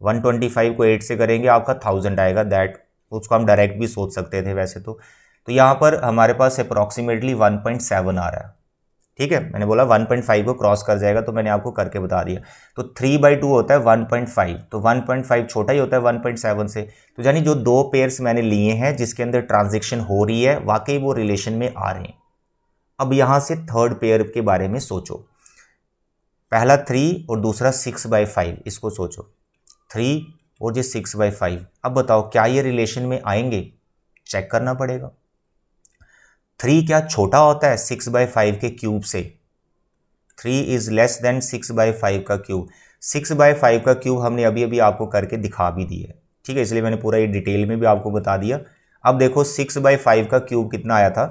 वन ट्वेंटी फाइव को एट से करेंगे आपका थाउजेंड आएगा दैट उसको हम डायरेक्ट भी सोच सकते थे वैसे तो तो यहाँ पर हमारे पास अप्रॉक्सीमेटली वन पॉइंट सेवन आ रहा है ठीक है मैंने बोला वन पॉइंट फाइव को क्रॉस कर जाएगा तो मैंने आपको करके बता दिया तो थ्री बाई टू होता है वन पॉइंट फाइव तो वन पॉइंट फाइव छोटा ही होता है वन पॉइंट सेवन से तो यानी जो दो पेयर्स मैंने लिए हैं जिसके अंदर ट्रांजेक्शन हो रही है वाकई वो रिलेशन में आ रहे हैं अब यहाँ से थर्ड पेयर के बारे में सोचो पहला थ्री और दूसरा सिक्स बाई फाइव इसको सोचो थ्री और ये सिक्स बाई फाइव अब बताओ क्या ये रिलेशन में आएंगे चेक करना पड़ेगा थ्री क्या छोटा होता है सिक्स बाई फाइव के क्यूब से three is less than six by five का क्यूब सिक्स बाई फाइव का क्यूब हमने अभी अभी आपको करके दिखा भी दिया है ठीक है इसलिए मैंने पूरा ये डिटेल में भी आपको बता दिया अब देखो सिक्स बाई फाइव का क्यूब कितना आया था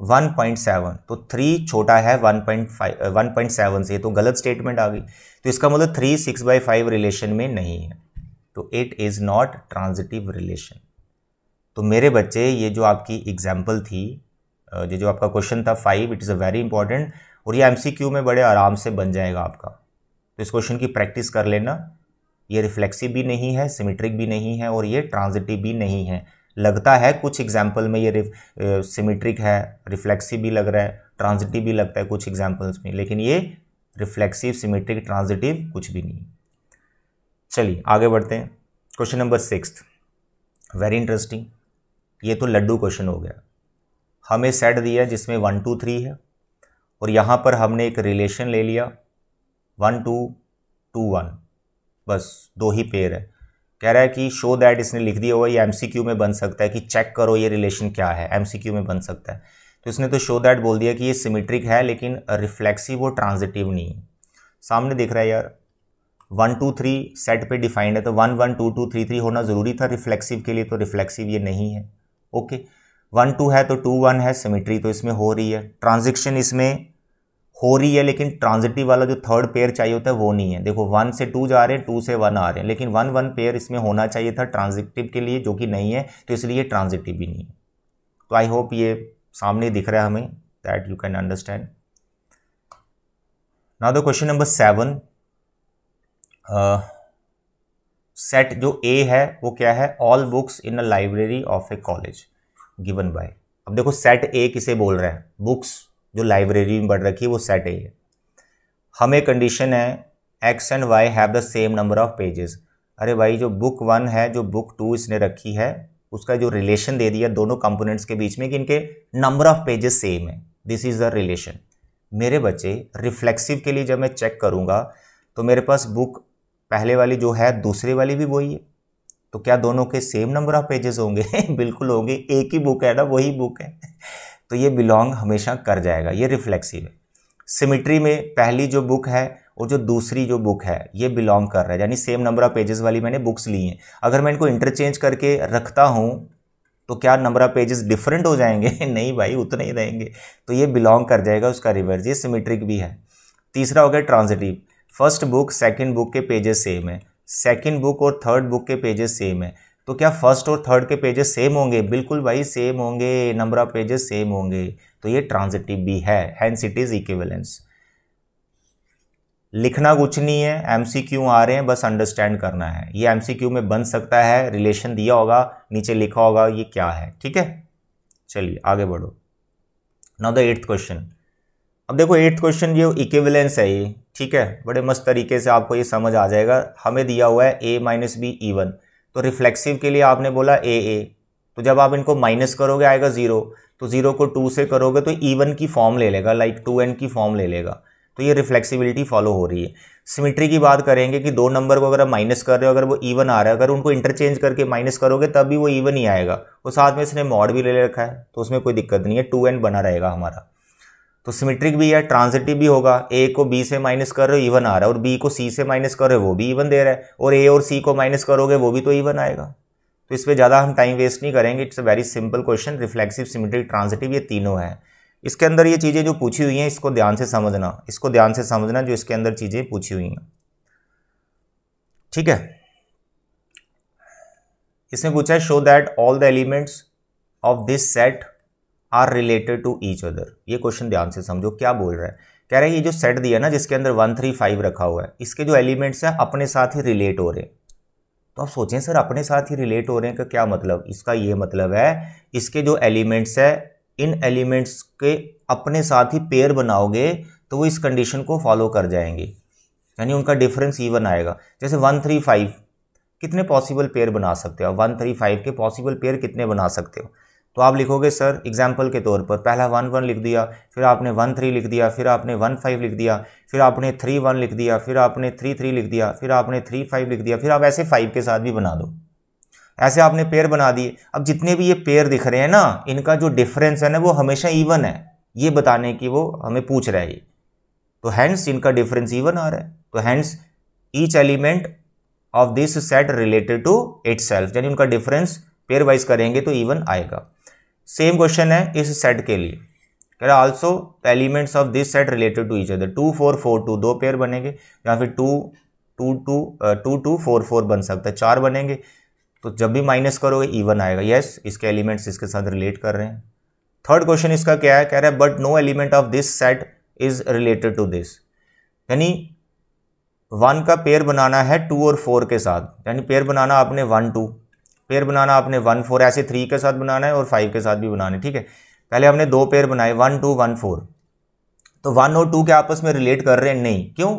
1.7 तो थ्री छोटा है 1.5 1.7 से तो गलत स्टेटमेंट आ गई तो इसका मतलब three six by five relation में नहीं है तो it is not transitive relation तो मेरे बच्चे ये जो आपकी एग्जाम्पल थी जो जो आपका क्वेश्चन था five it is a very important और ये एमसीक्यू में बड़े आराम से बन जाएगा आपका तो इस क्वेश्चन की प्रैक्टिस कर लेना ये रिफ्लेक्सिव भी नहीं है सिमेट्रिक भी नहीं है और ये ट्रांजिटिव भी नहीं है लगता है कुछ एग्जाम्पल में ये सिमेट्रिक है रिफ्लेक्सिव भी लग रहा है ट्रांजिटिव भी लगता है कुछ एग्जाम्पल्स में लेकिन ये रिफ्लेक्सिव सिमेट्रिक ट्रांजिटिव कुछ भी नहीं चलिए आगे बढ़ते हैं question number six very interesting ये तो लड्डू क्वेश्चन हो गया हमें सेट दिया जिसमें वन टू थ्री है और यहाँ पर हमने एक रिलेशन ले लिया वन टू टू वन बस दो ही पेयर है कह रहा है कि शो दैट इसने लिख दिया हुआ ये क्यू में बन सकता है कि चेक करो ये रिलेशन क्या है क्यू में बन सकता है तो इसने तो शो दैट बोल दिया कि ये सिमेट्रिक है लेकिन रिफ्लेक्सिव और ट्रांजिटिव नहीं है सामने दिख रहा है यार वन टू थ्री सेट पे डिफाइंड है तो one one two two three three होना ज़रूरी था रिफ्लेक्सिव के लिए तो रिफ्लेक्सिव ये नहीं है ओके वन टू है तो टू वन है सिमेट्री तो इसमें हो रही है ट्रांजिक्शन इसमें हो रही है लेकिन ट्रांजिटिव वाला जो थर्ड पेयर चाहिए होता है वो नहीं है देखो वन से टू जा रहे हैं टू से वन आ रहे हैं लेकिन वन वन पेयर इसमें होना चाहिए था ट्रांजिटिव के लिए जो कि नहीं है तो इसलिए ट्रांजिटिव भी नहीं है तो आई होप ये सामने दिख रहा है हमें दैट यू कैन अंडरस्टैंड ना the question number seven set जो ए है वो क्या है all books in a library of a college given by अब देखो सेट ए किसे बोल रहे हैं बुक्स जो लाइब्रेरी में बढ़ रखी है वो सेट ए है हमें कंडीशन है X and Y have the same number of pages अरे भाई जो बुक वन है जो बुक टू इसने रखी है उसका जो रिलेशन दे दिया दोनों कंपोनेंट्स के बीच में कि इनके नंबर ऑफ पेजेस सेम है दिस इज़ द रिलेशन मेरे बच्चे रिफ्लेक्सिव के लिए जब मैं चेक करूँगा तो मेरे पास बुक पहले वाली जो है दूसरे वाली भी वही है तो क्या दोनों के सेम नंबर ऑफ पेजेस होंगे बिल्कुल होंगे एक ही बुक है ना वही बुक है तो ये बिलोंग हमेशा कर जाएगा ये रिफ्लेक्सिव है सिमिट्री में पहली जो बुक है और जो दूसरी जो बुक है ये बिलोंग कर रहा है यानी सेम नंबर ऑफ पेजेस वाली मैंने बुक्स ली हैं अगर मैं इनको इंटरचेंज करके रखता हूँ तो क्या नंबर ऑफ पेजेस डिफरेंट हो जाएंगे नहीं भाई उतने ही रहेंगे तो ये बिलोंग कर जाएगा उसका रिवर्स ये सिमेट्रिक भी है तीसरा हो गया transitive first book second book के पेजेस सेम है सेकंड बुक और थर्ड बुक के पेजेस सेम है तो क्या फर्स्ट और थर्ड के पेजेस सेम होंगे बिल्कुल भाई सेम होंगे नंबर ऑफ पेजेस सेम होंगे तो ये ट्रांजिटिव भी है हैंस इट इज इक्विवेलेंस लिखना कुछ नहीं है एमसीक्यू आ रहे हैं बस अंडरस्टैंड करना है ये एमसीक्यू में बन सकता है रिलेशन दिया होगा नीचे लिखा होगा ये क्या है ठीक है चलिए आगे बढ़ो नाउ द एट्थ क्वेश्चन अब देखो एट्थ क्वेश्चन ये इक्विवेलेंस है ये ठीक है बड़े मस्त तरीके से आपको ये समझ आ जाएगा हमें दिया हुआ है A minus B E one तो रिफ्लेक्सिव के लिए आपने बोला ए ए तो जब आप इनको माइनस करोगे आएगा ज़ीरो तो ज़ीरो को टू से करोगे तो ईवन की फॉर्म ले लेगा लाइक टू एन की फॉर्म ले लेगा तो ये रिफ्लेक्सिबिलिटी फॉलो हो रही है सिमिट्री की बात करेंगे कि दो नंबर को अगर आप माइनस कर रहे हो अगर वो इवन आ रहा है अगर उनको इंटरचेंज करके माइनस करोगे तब भी वो इवन ही आएगा और साथ में इसने मॉड भी ले रखा है तो उसमें कोई दिक्कत नहीं है टू एन बना रहेगा हमारा तो सिमेट्रिक भी है ट्रांजिटिव भी होगा ए को बी से माइनस कर रहे हो इवन आ रहा है और बी को सी से माइनस कर रहे हो वो भी इवन दे रहा है और ए और सी को माइनस करोगे वो भी तो इवन आएगा तो इस पर ज़्यादा हम टाइम वेस्ट नहीं करेंगे it's a very simple question reflexive symmetric transitive ये तीनों है इसके अंदर ये चीज़ें जो पूछी हुई हैं इसको ध्यान से समझना इसको ध्यान से समझना जो इसके अंदर चीज़ें पूछी हुई हैं ठीक है इसमें पूछा है show that all the elements of this set are related to each other ये क्वेश्चन ध्यान से समझो क्या बोल रहा है कह रहा है ये जो सेट दिया ना जिसके अंदर वन थ्री फाइव रखा हुआ है इसके जो एलिमेंट्स हैं अपने साथ ही रिलेट हो रहे हैं तो आप सोचें सर अपने साथ ही रिलेट हो रहे हैं का क्या मतलब इसका ये मतलब है इसके जो एलिमेंट्स है इन एलिमेंट्स के अपने साथ ही पेयर बनाओगे तो वो इस कंडीशन को फॉलो कर जाएंगे यानी उनका डिफरेंस इवन आएगा जैसे वन थ्री फाइव कितने पॉसिबल पेयर बना सकते हो वन थ्री फाइव के पॉसिबल पेयर कितने बना सकते हो तो आप लिखोगे सर एग्जाम्पल के तौर पर पहला वन वन लिख दिया फिर आपने वन थ्री लिख दिया फिर आपने वन फाइव लिख दिया फिर आपने थ्री वन लिख दिया फिर आपने थ्री थ्री लिख दिया फिर आपने थ्री फाइव लिख दिया फिर आप ऐसे फाइव के साथ भी बना दो ऐसे आपने पेयर बना दिए अब जितने भी ये पेयर दिख रहे हैं ना इनका जो डिफरेंस है ना वो हमेशा इवन है ये बताने की वो हमें पूछ रहा है ये तो हैंड्स इनका डिफरेंस इवन आ रहा है तो hence each element of this set related to it यानी उनका डिफरेंस पेयर वाइज करेंगे तो इवन आएगा सेम क्वेश्चन है इस सेट के लिए कह रहा also the elements of this set related to each other two four four two दो पेयर बनेंगे या फिर two two two two two four four बन सकता है चार बनेंगे तो जब भी माइनस करोगे इवन आएगा यस yes, इसके एलिमेंट्स इसके साथ रिलेट कर रहे हैं थर्ड क्वेश्चन इसका क्या है कह रहा है but no element of this set is related to this यानी वन का पेयर बनाना है टू और फोर के साथ यानी पेयर बनाना आपने वन टू पेयर बनाना आपने वन फोर ऐसे थ्री के साथ बनाना है और फाइव के साथ भी बनाना है ठीक है पहले हमने दो पेयर बनाए वन टू वन फोर तो वन और टू के आपस में रिलेट कर रहे हैं नहीं क्यों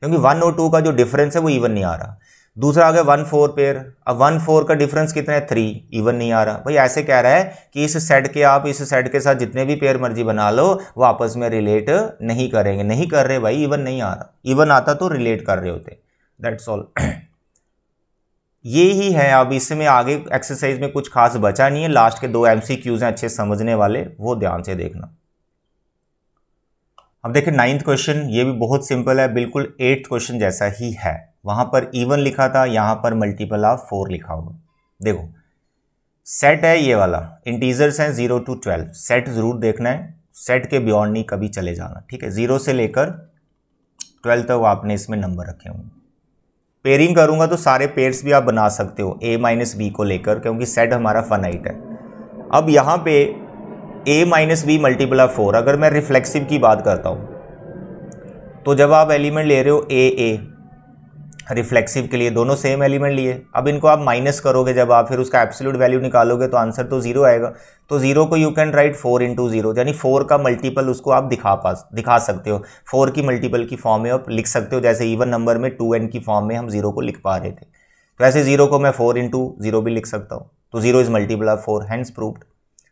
क्योंकि वन और टू का जो डिफरेंस है वो इवन नहीं आ रहा दूसरा आ गया वन फोर पेयर अब वन फोर का डिफरेंस कितना है थ्री इवन नहीं आ रहा भाई ऐसे कह रहा है कि इस सेट के आप इस सेट के साथ जितने भी पेयर मर्जी बना लो वो आपस में रिलेट नहीं करेंगे नहीं कर रहे भाई इवन नहीं आ रहा इवन आता तो रिलेट कर रहे होते दैट्स ऑल ये ही है अब इसमें आगे एक्सरसाइज में कुछ खास बचा नहीं है लास्ट के दो एम हैं अच्छे समझने वाले वो ध्यान से देखना अब देखिए नाइन्थ क्वेश्चन ये भी बहुत सिंपल है बिल्कुल एट्थ क्वेश्चन जैसा ही है वहां पर इवन लिखा था यहां पर मल्टीपल ऑफ फोर लिखा होगा देखो सेट है ये वाला इंटीजर्स हैं जीरो टू ट्वेल्व सेट ज़रूर देखना है सेट के बियॉन्ड नहीं कभी चले जाना ठीक है जीरो से लेकर ट्वेल्व तक तो आपने इसमें नंबर रखे होंगे पेयरिंग करूँगा तो सारे पेयर्स भी आप बना सकते हो ए माइनस बी को लेकर क्योंकि सेट हमारा फनाइट है अब यहाँ पे A minus B multiple four अगर मैं रिफ्लेक्सिव की बात करता हूँ तो जब आप एलिमेंट ले रहे हो ए ए रिफ्लेक्सिव के लिए दोनों सेम एलिमेंट लिए अब इनको आप माइनस करोगे जब आप फिर उसका एब्सोल्यूट वैल्यू निकालोगे तो आंसर तो जीरो आएगा तो जीरो को you can write four into zero यानी फोर का मल्टीपल उसको आप दिखा पास दिखा सकते हो फोर की मल्टीपल की फॉर्म में आप लिख सकते हो जैसे इवन नंबर में टू एन की फॉर्म में हम जीरो को लिख पा रहे थे तो ऐसे जीरो को मैं फोर इंटू जीरो भी लिख सकता हूँ तो zero is multiple of four hence proved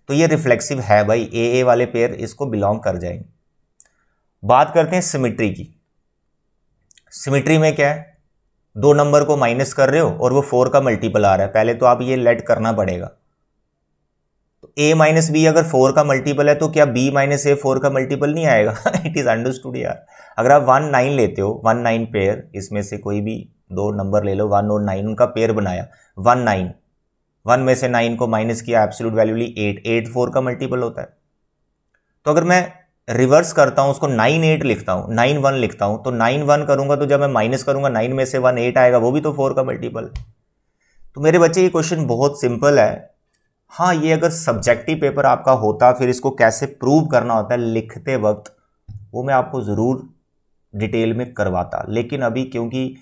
तो ये रिफ्लेक्सिव है भाई ए ए वाले पेयर इसको बिलोंग कर जाएंगे बात करते हैं सिमिट्री की सिमिट्री में क्या है दो नंबर को माइनस कर रहे हो और वो फोर का मल्टीपल आ रहा है पहले तो आप ये लेट करना पड़ेगा तो ए माइनस बी अगर फोर का मल्टीपल है तो क्या बी माइनस ए फोर का मल्टीपल नहीं आएगा इट इज़ अंडरस्टूड यार अगर आप वन नाइन लेते हो वन नाइन पेयर इसमें से कोई भी दो नंबर ले लो वन और नाइन उनका पेयर बनाया वन नाइन वन में से नाइन को माइनस किया एब्सोल्यूट वैल्यू ली एट एट फोर का मल्टीपल होता है तो अगर मैं रिवर्स करता हूँ उसको नाइन एट लिखता हूँ नाइन वन लिखता हूँ तो नाइन वन करूंगा तो जब मैं माइनस करूंगा नाइन में से वन एट आएगा वो भी तो फोर का मल्टीपल तो मेरे बच्चे ये क्वेश्चन बहुत सिंपल है हाँ ये अगर सब्जेक्टिव पेपर आपका होता फिर इसको कैसे प्रूव करना होता है लिखते वक्त वो मैं आपको ज़रूर डिटेल में करवाता लेकिन अभी क्योंकि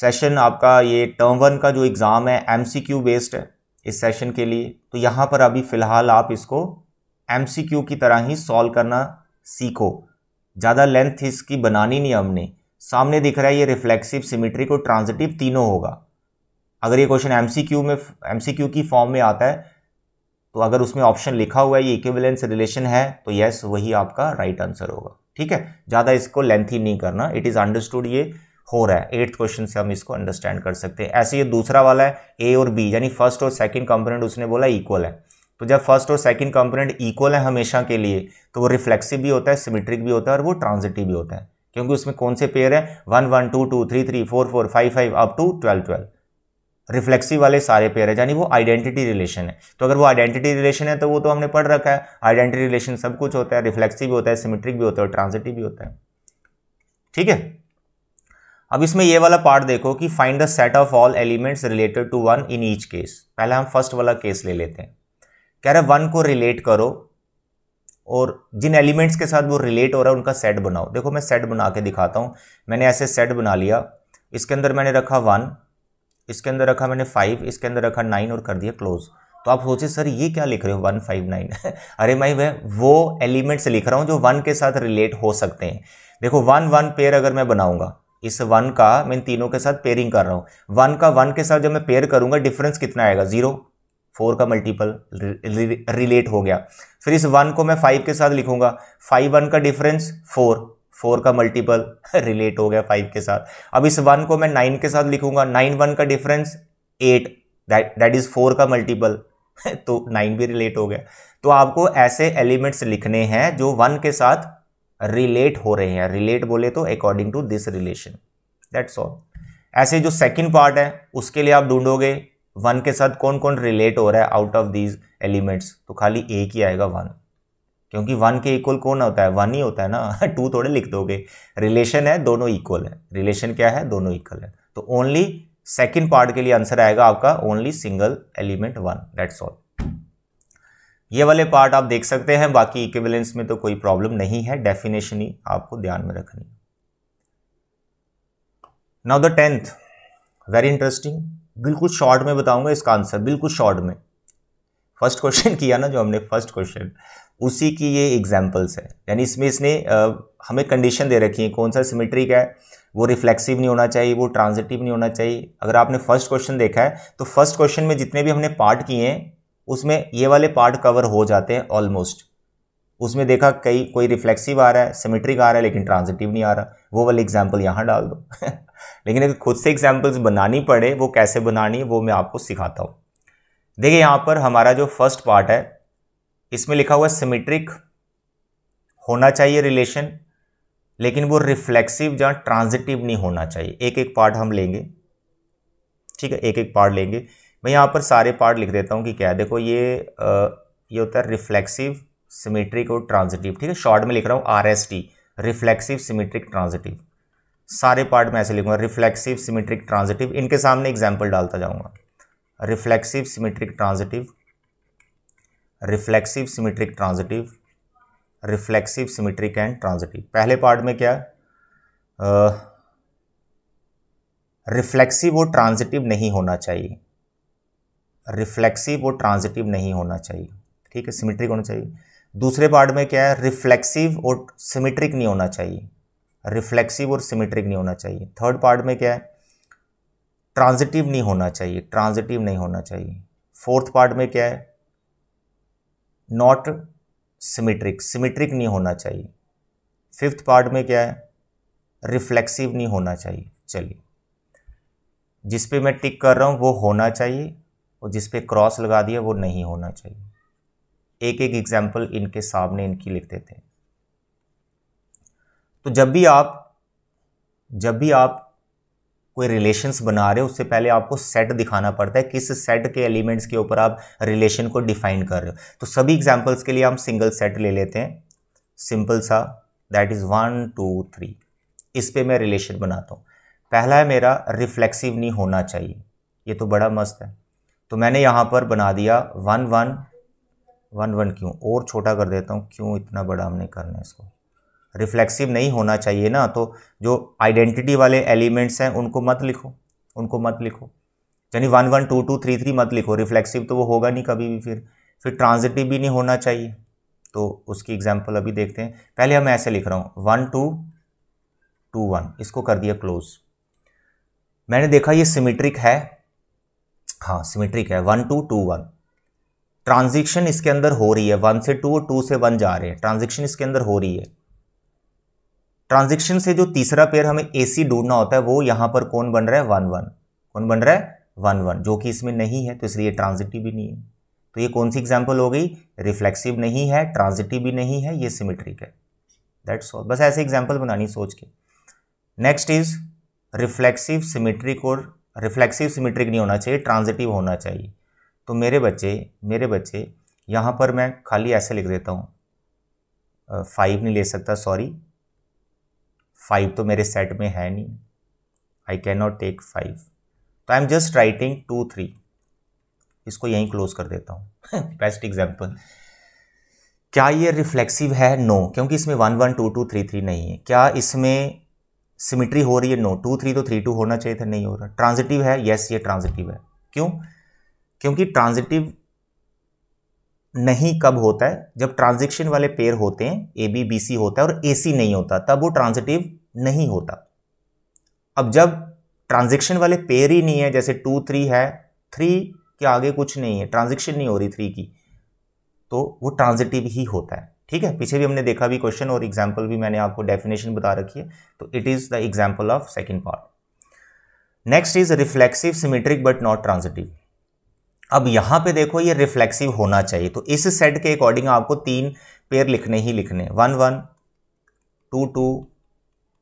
सेशन आपका ये टर्म वन का जो एग्ज़ाम है एमसीक्यू बेस्ड है इस सेशन के लिए तो यहाँ पर अभी फ़िलहाल आप इसको एम की तरह ही सॉल्व करना सीखो ज़्यादा लेंथ इसकी बनानी नहीं हमने सामने दिख रहा है ये रिफ्लेक्सिव सिमेट्रिक और ट्रांजिटिव तीनों होगा अगर ये क्वेश्चन एम में एम की फॉर्म में आता है तो अगर उसमें ऑप्शन लिखा हुआ है ये इक्विवेलेंस रिलेशन है तो यस वही आपका राइट right आंसर होगा ठीक है ज़्यादा इसको ही नहीं करना इट इज़ अंडरस्टूड ये हो रहा है एट्थ क्वेश्चन से हम इसको अंडरस्टैंड कर सकते हैं ऐसे ये दूसरा वाला है ए और बी यानी फर्स्ट और सेकंड कंपोनेंट उसने बोला इक्वल है तो जब फर्स्ट और सेकंड कंपोनेंट इक्वल है हमेशा के लिए तो वो रिफ्लेक्सिव भी होता है सिमेट्रिक भी होता है और वो ट्रांजिटिव भी होता है क्योंकि उसमें कौन से पेयर है one one two two three three four four five five up to twelve twelve reflexive वाले सारे पेयर है यानी वो आइडेंटिटी रिलेशन है तो अगर वो आइडेंटिटी रिलेशन है तो वो तो हमने पढ़ रखा है आइडेंटिटी रिलेशन सब कुछ होता है रिफ्लेक्सिव भी होता है सिमेट्रिक भी होता है और ट्रांजिटिव भी होता है ठीक है अब इसमें ये वाला पार्ट देखो कि find the set of all elements related to one in each case पहले हम फर्स्ट वाला केस ले लेते हैं कह रहा है वन को रिलेट करो और जिन एलिमेंट्स के साथ वो रिलेट हो रहा है उनका सेट बनाओ देखो मैं सेट बना के दिखाता हूँ मैंने ऐसे सेट बना लिया इसके अंदर मैंने रखा वन इसके अंदर रखा मैंने फाइव इसके अंदर रखा नाइन और कर दिया क्लोज तो आप सोचे सर ये क्या लिख रहे हो वन फाइव नाइन अरे भाई मैं वो एलिमेंट्स लिख रहा हूँ जो वन के साथ रिलेट हो सकते हैं देखो वन वन पेयर अगर मैं बनाऊंगा इस वन का मैं इन तीनों के साथ पेयरिंग कर रहा हूँ वन का वन के साथ जब मैं पेयर करूंगा डिफरेंस कितना आएगा जीरो फोर का मल्टीपल रिलेट हो गया फिर इस वन को मैं फाइव के साथ लिखूंगा फाइव वन का डिफरेंस फोर फोर का मल्टीपल रिलेट हो गया फाइव के साथ अब इस वन को मैं नाइन के साथ लिखूंगा नाइन वन का difference eight that is four का मल्टीपल तो नाइन भी रिलेट हो गया तो आपको ऐसे एलिमेंट्स लिखने हैं जो वन के साथ रिलेट हो रहे हैं रिलेट बोले तो according to this relation that's all ऐसे जो सेकंड पार्ट है उसके लिए आप ढूंढोगे वन के साथ कौन कौन रिलेट हो रहा है आउट ऑफ दीज एलिमेंट्स तो खाली एक ही आएगा वन क्योंकि वन के इक्वल कौन होता है वन ही होता है ना टू थोड़े लिख दोगे रिलेशन है दोनों इक्वल है रिलेशन क्या है दोनों इक्वल है तो ओनली सेकेंड पार्ट के लिए आंसर आएगा आपका only single element one that's all ये वाले पार्ट आप देख सकते हैं बाकी इक्विवेलेंस में तो कोई प्रॉब्लम नहीं है डेफिनेशन ही आपको ध्यान में रखनी now the tenth very interesting बिल्कुल शॉर्ट में बताऊंगा इसका आंसर बिल्कुल शॉर्ट में फर्स्ट क्वेश्चन किया ना जो हमने फर्स्ट क्वेश्चन उसी की ये एग्जाम्पल्स है यानी इसमें इसने आ, हमें कंडीशन दे रखी है कौन सा सिमेट्रिक है वो रिफ्लेक्सिव नहीं होना चाहिए वो ट्रांजिटिव नहीं होना चाहिए अगर आपने फर्स्ट क्वेश्चन देखा है तो फर्स्ट क्वेश्चन में जितने भी हमने पार्ट किए हैं उसमें ये वाले पार्ट कवर हो जाते हैं ऑलमोस्ट उसमें देखा कई कोई रिफ्लेक्सिव आ रहा है सिमेट्रिक आ रहा है लेकिन ट्रांजिटिव नहीं आ रहा वो वाली एग्जाम्पल यहाँ डाल दो लेकिन अगर खुद से एग्जाम्पल्स बनानी पड़े वो कैसे बनानी है वो मैं आपको सिखाता हूँ देखिए यहाँ पर हमारा जो फर्स्ट पार्ट है इसमें लिखा हुआ सिमेट्रिक होना चाहिए रिलेशन लेकिन वो रिफ्लेक्सिव जहाँ ट्रांजिटिव नहीं होना चाहिए एक एक पार्ट हम लेंगे ठीक है एक एक पार्ट लेंगे मैं यहाँ पर सारे पार्ट लिख देता हूँ कि क्या है देखो ये आ, ये होता है रिफ्लेक्सिव सिमेट्रिक और ट्रांजिटिव ठीक है शॉर्ट में लिख रहा हूँ R S T reflexive symmetric transitive सारे पार्ट में ऐसे लिखूंगा रिफ्लेक्सिव सिमेट्रिक ट्रांजिटिव इनके सामने एग्जाम्पल डालता जाऊंगा reflexive symmetric transitive reflexive symmetric transitive reflexive symmetric and transitive पहले पार्ट में क्या रिफ्लेक्सिव और ट्रांजिटिव नहीं होना चाहिए रिफ्लेक्सिव और ट्रांजिटिव नहीं होना चाहिए ठीक है सिमेट्रिक होना चाहिए दूसरे पार्ट में क्या है रिफ्लेक्सिव और सिमेट्रिक नहीं होना चाहिए रिफ्लेक्सिव और सिमेट्रिक नहीं होना चाहिए थर्ड पार्ट में क्या है ट्रांजिटिव नहीं होना चाहिए ट्रांजिटिव नहीं होना चाहिए फोर्थ पार्ट में क्या है नॉट सिमेट्रिक सिमेट्रिक नहीं होना चाहिए फिफ्थ पार्ट में क्या है रिफ्लेक्सिव नहीं होना चाहिए चलिए जिस पे मैं टिक कर रहा हूँ वो होना चाहिए और जिस पे क्रॉस लगा दिया वो नहीं होना चाहिए एक एक एग्जाम्पल इनके सामने इनकी लिख देते हैं तो जब भी आप जब भी आप कोई रिलेशंस बना रहे हो उससे पहले आपको सेट दिखाना पड़ता है किस सेट के एलिमेंट्स के ऊपर आप रिलेशन को डिफाइन कर रहे हो तो सभी एग्जाम्पल्स के लिए हम सिंगल सेट ले लेते हैं सिंपल सा that is one two three इस पर मैं रिलेशन बनाता हूँ पहला है मेरा रिफ्लेक्सिव नहीं होना चाहिए ये तो बड़ा मस्त है तो मैंने यहाँ पर बना दिया वन वन वन वन क्यों और छोटा कर देता हूँ क्यों इतना बड़ा हमने करना है इसको रिफ्लेक्सिव नहीं होना चाहिए ना तो जो आइडेंटिटी वाले एलिमेंट्स हैं उनको मत लिखो उनको मत लिखो यानी one one two two three three मत लिखो रिफ्लेक्सिव तो वो होगा नहीं कभी भी फिर फिर ट्रांजिटिव भी नहीं होना चाहिए तो उसकी एग्जाम्पल अभी देखते हैं पहले हम ऐसे लिख रहा हूँ वन टू टू वन इसको कर दिया क्लोज मैंने देखा ये सिमेट्रिक है हाँ सिमेट्रिक है one two two one transaction इसके अंदर हो रही है वन से टू और टू से वन जा रहे हैं ट्रांजिक्शन इसके अंदर हो रही है ट्रांजिक्शन से जो तीसरा पेयर हमें ए सी ढूंढना होता है वो यहाँ पर कौन बन रहा है वन वन कौन बन रहा है वन वन जो कि इसमें नहीं है तो इसलिए ट्रांजिटिव भी नहीं है तो ये कौन सी एग्जाम्पल हो गई रिफ्लेक्सिव नहीं है ट्रांजिटिव भी नहीं है ये सिमेट्रिक है दैट्स ऑल बस ऐसे एग्जाम्पल बनानी सोच के नेक्स्ट इज रिफ्लेक्सिव सिमेट्रिक और रिफ्लेक्सिव सिमेट्रिक नहीं होना चाहिए ट्रांजिटिव होना चाहिए तो मेरे बच्चे मेरे बच्चे यहाँ पर मैं खाली ऐसे लिख देता हूँ फाइव नहीं ले सकता सॉरी फाइव तो मेरे सेट में है नहीं I can not take five तो I am just writing two three इसको यहीं क्लोज कर देता हूँ बेस्ट एग्जाम्पल क्या ये रिफ्लेक्सिव है नो no. क्योंकि इसमें one one two two three three नहीं है क्या इसमें सिमिट्री हो रही है नो टू थ्री तो थ्री टू होना चाहिए था नहीं हो रहा ट्रांजिटिव है यस yes, ये ट्रांजिटिव है क्यों क्योंकि ट्रांजिटिव नहीं कब होता है जब ट्रांजिक्शन वाले पेयर होते हैं ए बी बी सी होता है और ए सी नहीं होता तब वो ट्रांजिटिव नहीं होता अब जब ट्रांजिक्शन वाले पेयर ही नहीं है जैसे टू थ्री है थ्री के आगे कुछ नहीं है ट्रांजिक्शन नहीं हो रही थ्री की तो वो ट्रांजिटिव ही होता है ठीक है पीछे भी हमने देखा भी क्वेश्चन और एग्जाम्पल भी मैंने आपको डेफिनेशन बता रखी है तो it is the example of second part next is reflexive symmetric but not transitive अब यहाँ पे देखो ये रिफ्लेक्सिव होना चाहिए तो इस सेट के अकॉर्डिंग आपको तीन पेयर लिखने ही लिखने one one two two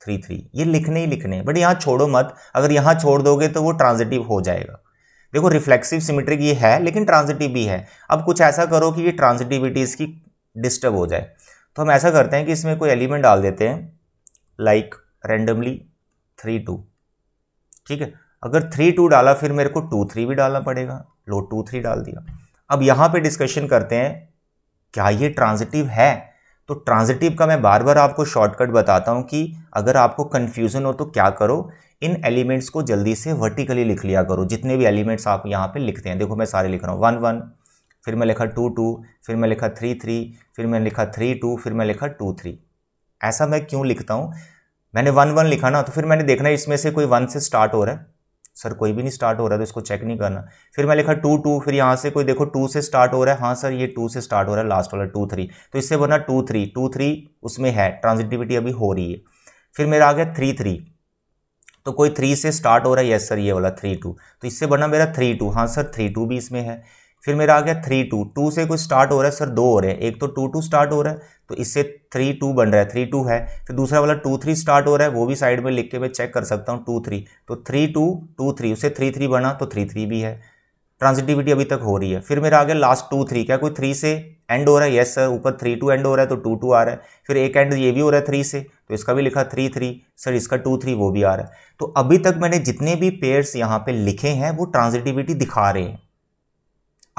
three three ये लिखने ही लिखने बट यहाँ छोड़ो मत अगर यहाँ छोड़ दोगे तो वो ट्रांजिटिव हो जाएगा देखो रिफ्लेक्सिव सिमेट्रिक ये है लेकिन ट्रांजिटिव भी है अब कुछ ऐसा करो कि ये ट्रांजिटिविटी इसकी डिस्टर्ब हो जाए तो हम ऐसा करते हैं कि इसमें कोई एलिमेंट डाल देते हैं लाइक रेंडमली थ्री टू ठीक है अगर थ्री टू डाला फिर मेरे को टू थ्री भी डालना पड़ेगा लो टू थ्री डाल दिया अब यहां पे डिस्कशन करते हैं क्या ये ट्रांजिटिव है तो ट्रांजिटिव का मैं बार बार आपको शॉर्टकट बताता हूं कि अगर आपको कंफ्यूजन हो तो क्या करो इन एलिमेंट्स को जल्दी से वर्टिकली लिख लिया करो जितने भी एलिमेंट्स आप यहाँ पे लिखते हैं देखो मैं सारे लिख रहा हूँ वन वन फिर मैं लिखा टू टू फिर मैं लिखा थ्री थ्री फिर मैं लिखा थ्री टू फिर मैं लिखा टू थ्री ऐसा मैं क्यों लिखता हूँ मैंने वन वन लिखा ना तो फिर मैंने देखना इसमें से कोई वन से स्टार्ट हो रहा है सर कोई भी नहीं स्टार्ट हो रहा है तो इसको चेक नहीं करना फिर मैं लिखा टू टू फिर यहाँ से कोई देखो टू से स्टार्ट हो रहा है हाँ सर ये टू से स्टार्ट हो रहा है लास्ट वाला टू थ्री तो इससे बना टू थ्री टू थ्री उसमें है ट्रांजिटिविटी अभी हो रही है फिर मेरा आ गया थ्री थ्री तो कोई थ्री से स्टार्ट हो रहा है यस सर ये वाला थ्री टू तो इससे बना मेरा थ्री टू हाँ सर थ्री टू भी इसमें है फिर मेरा आ गया थ्री टू टू से कुछ स्टार्ट हो रहा है सर दो हो रहे हैं एक तो टू टू स्टार्ट हो रहा है तो इससे थ्री टू बन रहा है थ्री टू है फिर दूसरा वाला टू थ्री स्टार्ट हो रहा है वो भी साइड में लिख के मैं चेक कर सकता हूँ टू थ्री तो थ्री टू टू थ्री उससे थ्री थ्री बना तो थ्री थ्री भी है ट्रांजिटिविटी अभी तक हो रही है फिर मेरा आ गया लास्ट टू थ्री क्या कोई थ्री से एंड हो रहा है येस सर ऊपर थ्री टू एंड हो रहा है तो टू टू आ रहा है फिर एक एंड ये भी हो रहा है थ्री से तो इसका भी लिखा थ्री थ्री सर इसका टू थ्री वो भी आ रहा है तो अभी तक मैंने जितने भी पेयर्स यहाँ पे लिखे हैं वो ट्रांजिटिविटी दिखा रहे हैं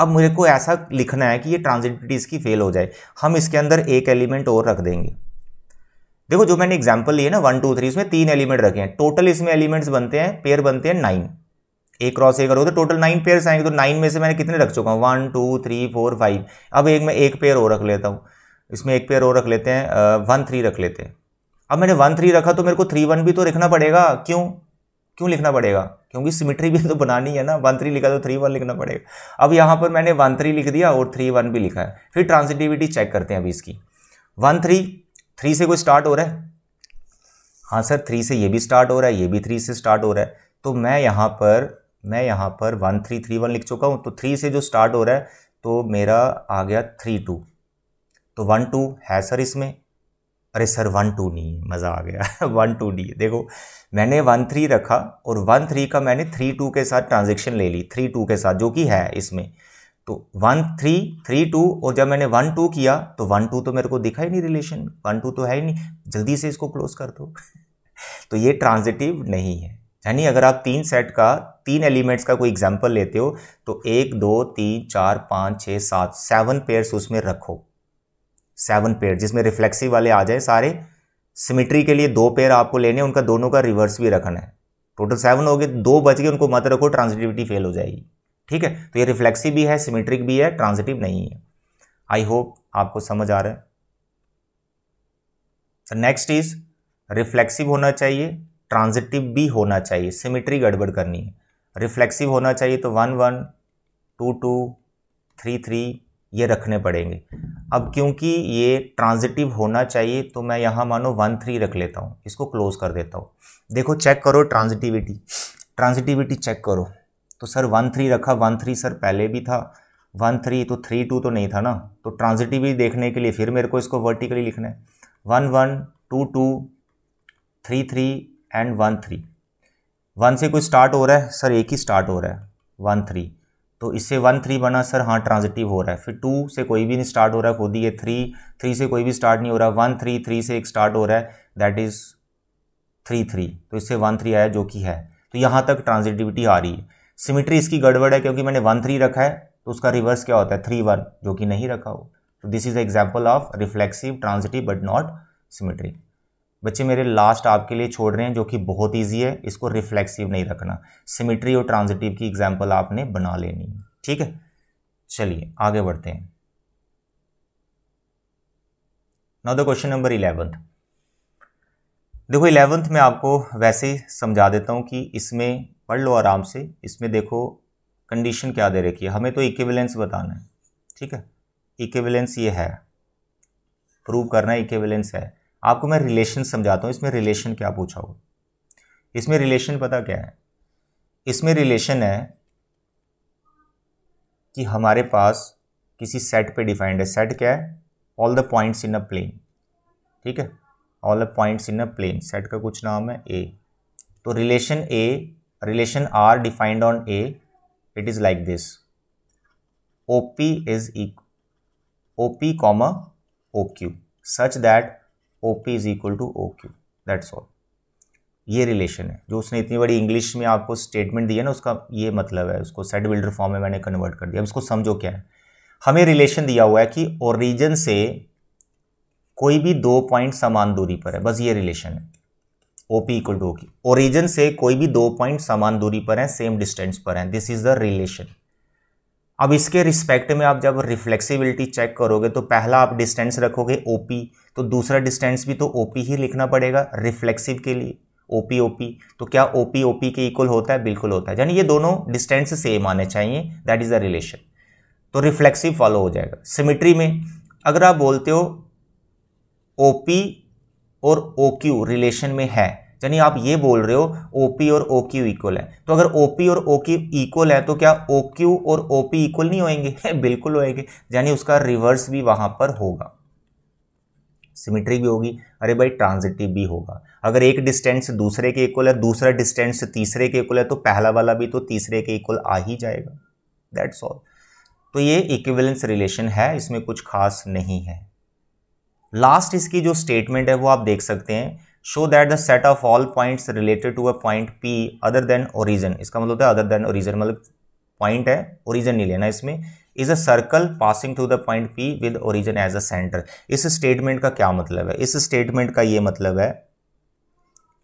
अब मेरे को ऐसा लिखना है कि ये ट्रांजिटिविटी इसकी फेल हो जाए हम इसके अंदर एक एलिमेंट और रख देंगे देखो जो मैंने एग्जाम्पल लिए ना वन टू थ्री इसमें तीन एलिमेंट रखे हैं टोटल इसमें एलिमेंट्स बनते हैं पेयर बनते हैं नाइन एक क्रॉस ए करो तो टोटल नाइन पेयर्स आएंगे तो नाइन में से मैंने कितने रख चुका हूँ one two three four five अब एक मैं एक पेयर और रख लेता हूँ इसमें एक पेयर और रख लेते हैं वन थ्री रख लेते हैं अब मैंने वन थ्री रखा तो मेरे को थ्री वन भी तो रखना पड़ेगा क्यों क्यों लिखना पड़ेगा क्योंकि सिमिट्री भी तो बनानी है ना वन थ्री लिखा तो थ्री वन लिखना पड़ेगा अब यहाँ पर मैंने वन थ्री लिख दिया और थ्री वन भी लिखा है फिर ट्रांसिटिविटी चेक करते हैं अभी इसकी वन थ्री थ्री से कोई स्टार्ट हो रहा है हाँ सर थ्री से ये भी स्टार्ट हो रहा है ये भी थ्री से स्टार्ट हो रहा है तो मैं यहाँ पर मैं यहाँ पर वन थ्री थ्री वन लिख चुका हूँ तो थ्री से जो स्टार्ट हो रहा है तो मेरा आ गया थ्री टू तो वन टू है सर इसमें अरे सर वन टू नहीं है मज़ा आ गया वन टू डी देखो मैंने वन थ्री रखा और वन थ्री का मैंने थ्री टू के साथ ट्रांजेक्शन ले ली थ्री टू के साथ जो कि है इसमें तो वन थ्री थ्री टू और जब मैंने वन टू किया तो वन टू तो मेरे को दिखा ही नहीं रिलेशन वन टू तो है ही नहीं जल्दी से इसको क्लोज कर दो तो ये ट्रांजिटिव नहीं है यानी अगर आप तीन सेट का तीन एलिमेंट्स का कोई एग्जाम्पल लेते हो तो एक दो तीन चार पाँच छः सात सेवन पेयर्स उसमें रखो सेवन पेयर जिसमें रिफ्लेक्सिव वाले आ जाए सारे सिमिट्री के लिए दो पेयर आपको लेने उनका दोनों का रिवर्स भी रखना है टोटल सेवन हो गए दो बच गए उनको मत रखो ट्रांजिटिविटी फेल हो जाएगी ठीक है तो ये रिफ्लेक्सिव भी है सिमेट्रिक भी है ट्रांजिटिव नहीं है आई होप आपको समझ आ रहा है नेक्स्ट इज रिफ्लेक्सिव होना चाहिए ट्रांजिटिव भी होना चाहिए सिमेट्री गड़बड़ करनी है रिफ्लेक्सिव होना चाहिए तो one one two two three three ये रखने पड़ेंगे अब क्योंकि ये ट्रांजिटिव होना चाहिए तो मैं यहाँ मानो वन थ्री रख लेता हूँ इसको क्लोज कर देता हूँ देखो चेक करो ट्रांजिटिविटी ट्रांजिटिविटी चेक करो तो सर वन थ्री रखा वन थ्री सर पहले भी था वन थ्री तो थ्री टू तो नहीं था ना तो ट्रांजिटिविटी देखने के लिए फिर मेरे को इसको वर्टिकली लिखना है one one two two three three end one three one से कोई स्टार्ट हो रहा है सर एक ही स्टार्ट हो रहा है वन थ्री तो इससे वन थ्री बना सर हाँ ट्रांजिटिव हो रहा है फिर टू से कोई भी नहीं स्टार्ट हो रहा है खुद ही है थ्री थ्री से कोई भी स्टार्ट नहीं हो रहा वन थ्री थ्री से एक स्टार्ट हो रहा है दैट इज़ थ्री थ्री तो इससे वन थ्री आया जो कि है तो यहाँ तक ट्रांजिटिविटी आ रही है सिमिट्री इसकी गड़बड़ है क्योंकि मैंने वन थ्री रखा है तो उसका रिवर्स क्या होता है थ्री वन जो कि नहीं रखा हो तो this is example of reflexive transitive but not symmetry बच्चे मेरे लास्ट आपके लिए छोड़ रहे हैं जो कि बहुत ईजी है इसको रिफ्लेक्सिव नहीं रखना सिमिट्री और ट्रांजिटिव की एग्जाम्पल आपने बना लेनी है ठीक है चलिए आगे बढ़ते हैं now the question number eleventh देखो इलेवंथ में आपको वैसे ही समझा देता हूँ कि इसमें पढ़ लो आराम से इसमें देखो कंडीशन क्या दे रखी है हमें तो इक्विवेलेंस बताना है ठीक है इक्विवेलेंस ये है प्रूव करना इक्विवेलेंस है आपको मैं रिलेशन समझाता हूँ इसमें रिलेशन क्या पूछा हो इसमें रिलेशन पता क्या है इसमें रिलेशन है कि हमारे पास किसी सेट पे डिफाइंड है सेट क्या है all the points in a plane ठीक है all the points in a plane set का कुछ नाम है ए तो relation a relation R defined on A it is like this is is equal comma O Q such that O P is equal to O Q that's all ये relation है जो उसने इतनी बड़ी इंग्लिश में आपको statement दिया है ना उसका ये मतलब है उसको सेट बिल्डर फॉर्म में मैंने कन्वर्ट कर दिया अब उसको समझो क्या है हमें रिलेशन दिया हुआ है कि ओरिजिन से कोई भी दो पॉइंट समान दूरी पर है बस ये रिलेशन है O P equal to O Q origin से कोई भी दो पॉइंट समान दूरी पर है सेम डिस्टेंस पर है दिस इज द रिलेशन अब इसके रिस्पेक्ट में आप जब रिफ्लेक्सिबिलिटी चेक करोगे तो पहला आप डिस्टेंस रखोगे ओ तो दूसरा डिस्टेंस भी तो ओ ही लिखना पड़ेगा रिफ्लेक्सिव के लिए ओ पी ओ पी तो क्या ओ पी ओ पी के इक्वल होता है बिल्कुल होता है यानी ये दोनों डिस्टेंस सेम आने चाहिए दैट इज़ द रिलेशन तो रिफ्लेक्सिव फॉलो हो जाएगा सिमिट्री में अगर आप बोलते हो ओ पी और ओ क्यू रिलेशन में है यानी आप ये बोल रहे हो ओपी और ओ क्यू इक्वल है तो अगर ओपी और ओ क्यू इक्वल है तो क्या ओ क्यू और ओपी इक्वल नहीं होएंगे बिल्कुल होएंगे यानी उसका रिवर्स भी वहाँ पर होगा सिमिट्री भी होगी अरे भाई ट्रांजिटिव भी होगा अगर एक डिस्टेंस दूसरे के इक्वल है दूसरा डिस्टेंस तीसरे के इक्वल है तो पहला वाला भी तो तीसरे के इक्वल आ ही जाएगा दैट्स ऑल तो ये इक्विवेलेंस रिलेशन है इसमें कुछ खास नहीं है लास्ट इसकी जो स्टेटमेंट है वो आप देख सकते हैं show that the set of all point related to a point P other than origin इसका मतलब होता है अदर देन ओरिजन मतलब पॉइंट है ओरिजन नहीं लेना इसमें is a circle passing to the point P with origin as a center इस स्टेटमेंट का क्या मतलब है इस स्टेटमेंट का ये मतलब है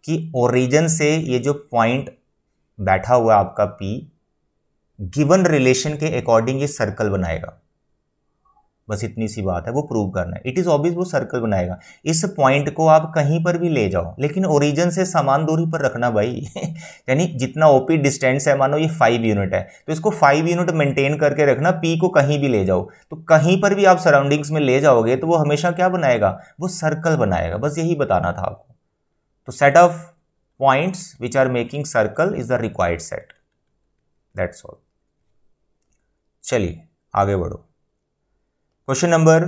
कि ओरिजन से ये जो पॉइंट बैठा हुआ आपका पी गिवन रिलेशन के अकॉर्डिंग ये सर्कल बनाएगा बस इतनी सी बात है वो प्रूव करना है इट इज़ ऑब्वियस वो सर्कल बनाएगा इस पॉइंट को आप कहीं पर भी ले जाओ लेकिन ओरिजिन से समान दूरी पर रखना भाई यानी जितना ओपी डिस्टेंस है मानो ये फाइव यूनिट है तो इसको फाइव यूनिट मेंटेन करके रखना पी को कहीं भी ले जाओ तो कहीं पर भी आप सराउंडिंग्स में ले जाओगे तो वो हमेशा क्या बनाएगा वो सर्कल बनाएगा बस यही बताना था आपको तो set of points which are making circle is the required set that's all चलिए आगे बढ़ो क्वेश्चन नंबर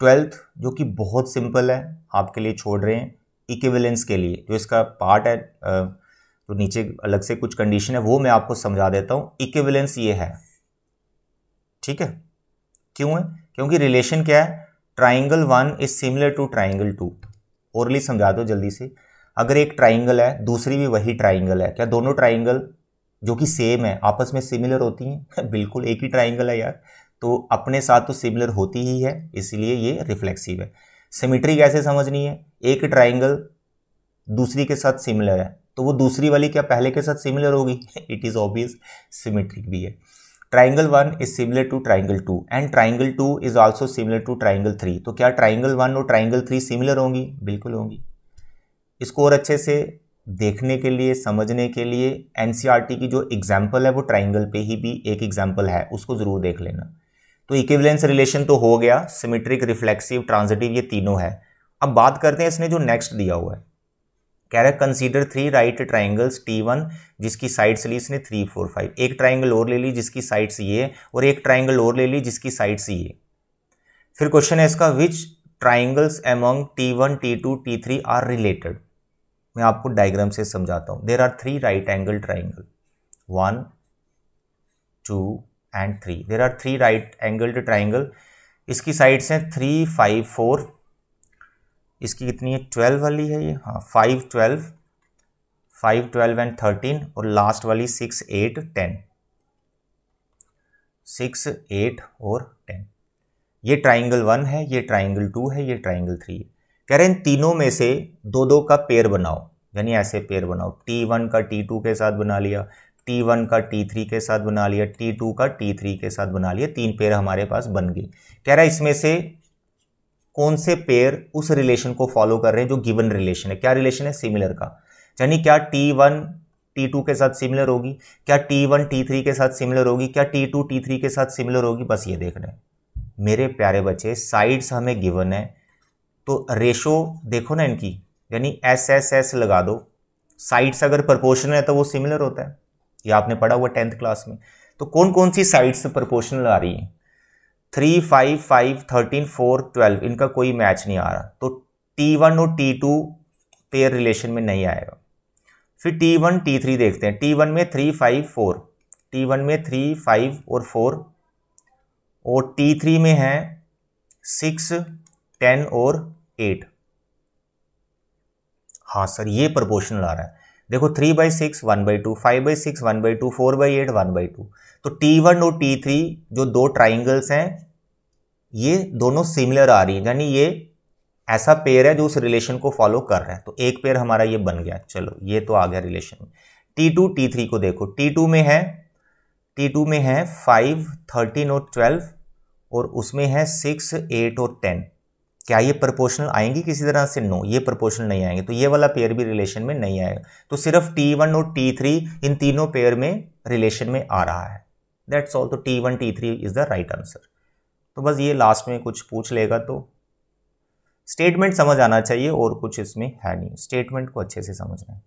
ट्वेल्थ जो कि बहुत सिंपल है आपके लिए छोड़ रहे हैं इक्विवेलेंस के लिए जो इसका पार्ट है तो नीचे अलग से कुछ कंडीशन है वो मैं आपको समझा देता हूँ इक्विवेलेंस ये है ठीक है क्यों है क्योंकि रिलेशन क्या है triangle one is similar to triangle two orally समझा दो जल्दी से अगर एक ट्राइंगल है दूसरी भी वही ट्राइंगल है क्या दोनों ट्राइंगल जो कि सेम है आपस में सिमिलर होती हैं बिल्कुल एक ही ट्राइंगल है यार तो अपने साथ तो सिमिलर होती ही है इसलिए ये रिफ्लेक्सिव है सिमिट्री कैसे समझनी है एक ट्राइंगल दूसरी के साथ सिमिलर है तो वो दूसरी वाली क्या पहले के साथ सिमिलर होगी इट इज़ ऑब्वियस सिमेट्रिक भी है triangle one is similar to triangle two and triangle two is also similar to triangle three तो क्या ट्राइंगल वन और ट्राइंगल थ्री सिमिलर होंगी बिल्कुल होंगी इसको और अच्छे से देखने के लिए समझने के लिए एन e की जो एग्जाम्पल है वो ट्राइंगल पे ही भी एक एग्जाम्पल है उसको ज़रूर देख लेना तो इक्विवेलेंस रिलेशन तो हो गया सिमेट्रिक रिफ्लेक्सिव ट्रांजिटिव ये तीनों है अब बात करते हैं इसने जो नेक्स्ट दिया हुआ है कह रहा है consider three right triangles T one जिसकी साइड्स ली इसने थ्री फोर फाइव एक ट्राइंगल और ले ली जिसकी साइड्स ये और एक ट्राइंगल और ले ली जिसकी साइड्स ये फिर क्वेश्चन है इसका which triangles among T one T two T three are related मैं आपको डायग्राम से समझाता हूँ there are three right angle triangle one two and three there are three right angled triangle इसकी साइड्स हैं थ्री फाइव फोर इसकी कितनी है ट्वेल्व वाली है ये हाँ five twelve five twelve and thirteen और लास्ट वाली six eight ten six eight और टेन ये ट्राइंगल वन है ये ट्राइंगल टू है ये ट्राइंगल थ्री है कह रहे हैं तीनों में से दो दो का पेयर बनाओ यानी ऐसे पेयर बनाओ टी वन का टी टू के साथ बना लिया टी वन का टी थ्री के साथ बना लिया टी टू का टी थ्री के साथ बना लिया तीन पेयर हमारे पास बन गए कह रहा है इसमें से कौन से पेयर उस रिलेशन को फॉलो कर रहे हैं जो गिवन रिलेशन है क्या रिलेशन है सिमिलर का यानी क्या टी वन टी टू के साथ सिमिलर होगी क्या टी वन टी थ्री के साथ सिमिलर होगी क्या टी टू टी थ्री के साथ सिमिलर होगी बस ये देख रहे हैं मेरे प्यारे बच्चे साइड्स हमें गिवन है तो रेशो देखो ना इनकी यानी एस एस एस लगा दो साइड्स अगर प्रपोर्शन है तो वो सिमिलर होता है ये आपने पढ़ा हुआ टेंथ क्लास में तो कौन कौन सी साइड्स प्रोपोर्शनल आ रही हैं three five five thirteen four twelve इनका कोई मैच नहीं आ रहा तो टी वन और टी टू पेयर रिलेशन में नहीं आएगा फिर टी वन टी थ्री देखते हैं टी वन में three five four T one में थ्री फाइव और फोर और टी थ्री में है सिक्स टेन और एट हाँ सर ये प्रपोर्शनल आ रहा है देखो three by six one by two five by six one by two four by eight one by two तो टी वन और टी थ्री जो दो ट्राइंगल्स हैं ये दोनों सिमिलर आ रही हैं यानी ये ऐसा पेयर है जो उस रिलेशन को फॉलो कर रहा है तो एक पेयर हमारा ये बन गया चलो ये तो आ गया रिलेशन में टी टू टी थ्री को देखो टी टू में है टी टू में है फाइव थर्टीन और ट्वेल्व और उसमें है सिक्स एट और टेन क्या ये प्रोपोर्शनल आएंगी किसी तरह से नो ये प्रोपोर्शनल नहीं आएंगे तो ये वाला पेयर भी रिलेशन में नहीं आएगा तो सिर्फ टी वन और टी थ्री इन तीनों पेयर में रिलेशन में आ रहा है दैट्स ऑल तो T one T three is the right answer तो बस ये लास्ट में कुछ पूछ लेगा तो स्टेटमेंट समझ आना चाहिए और कुछ इसमें है नहीं स्टेटमेंट को अच्छे से समझना है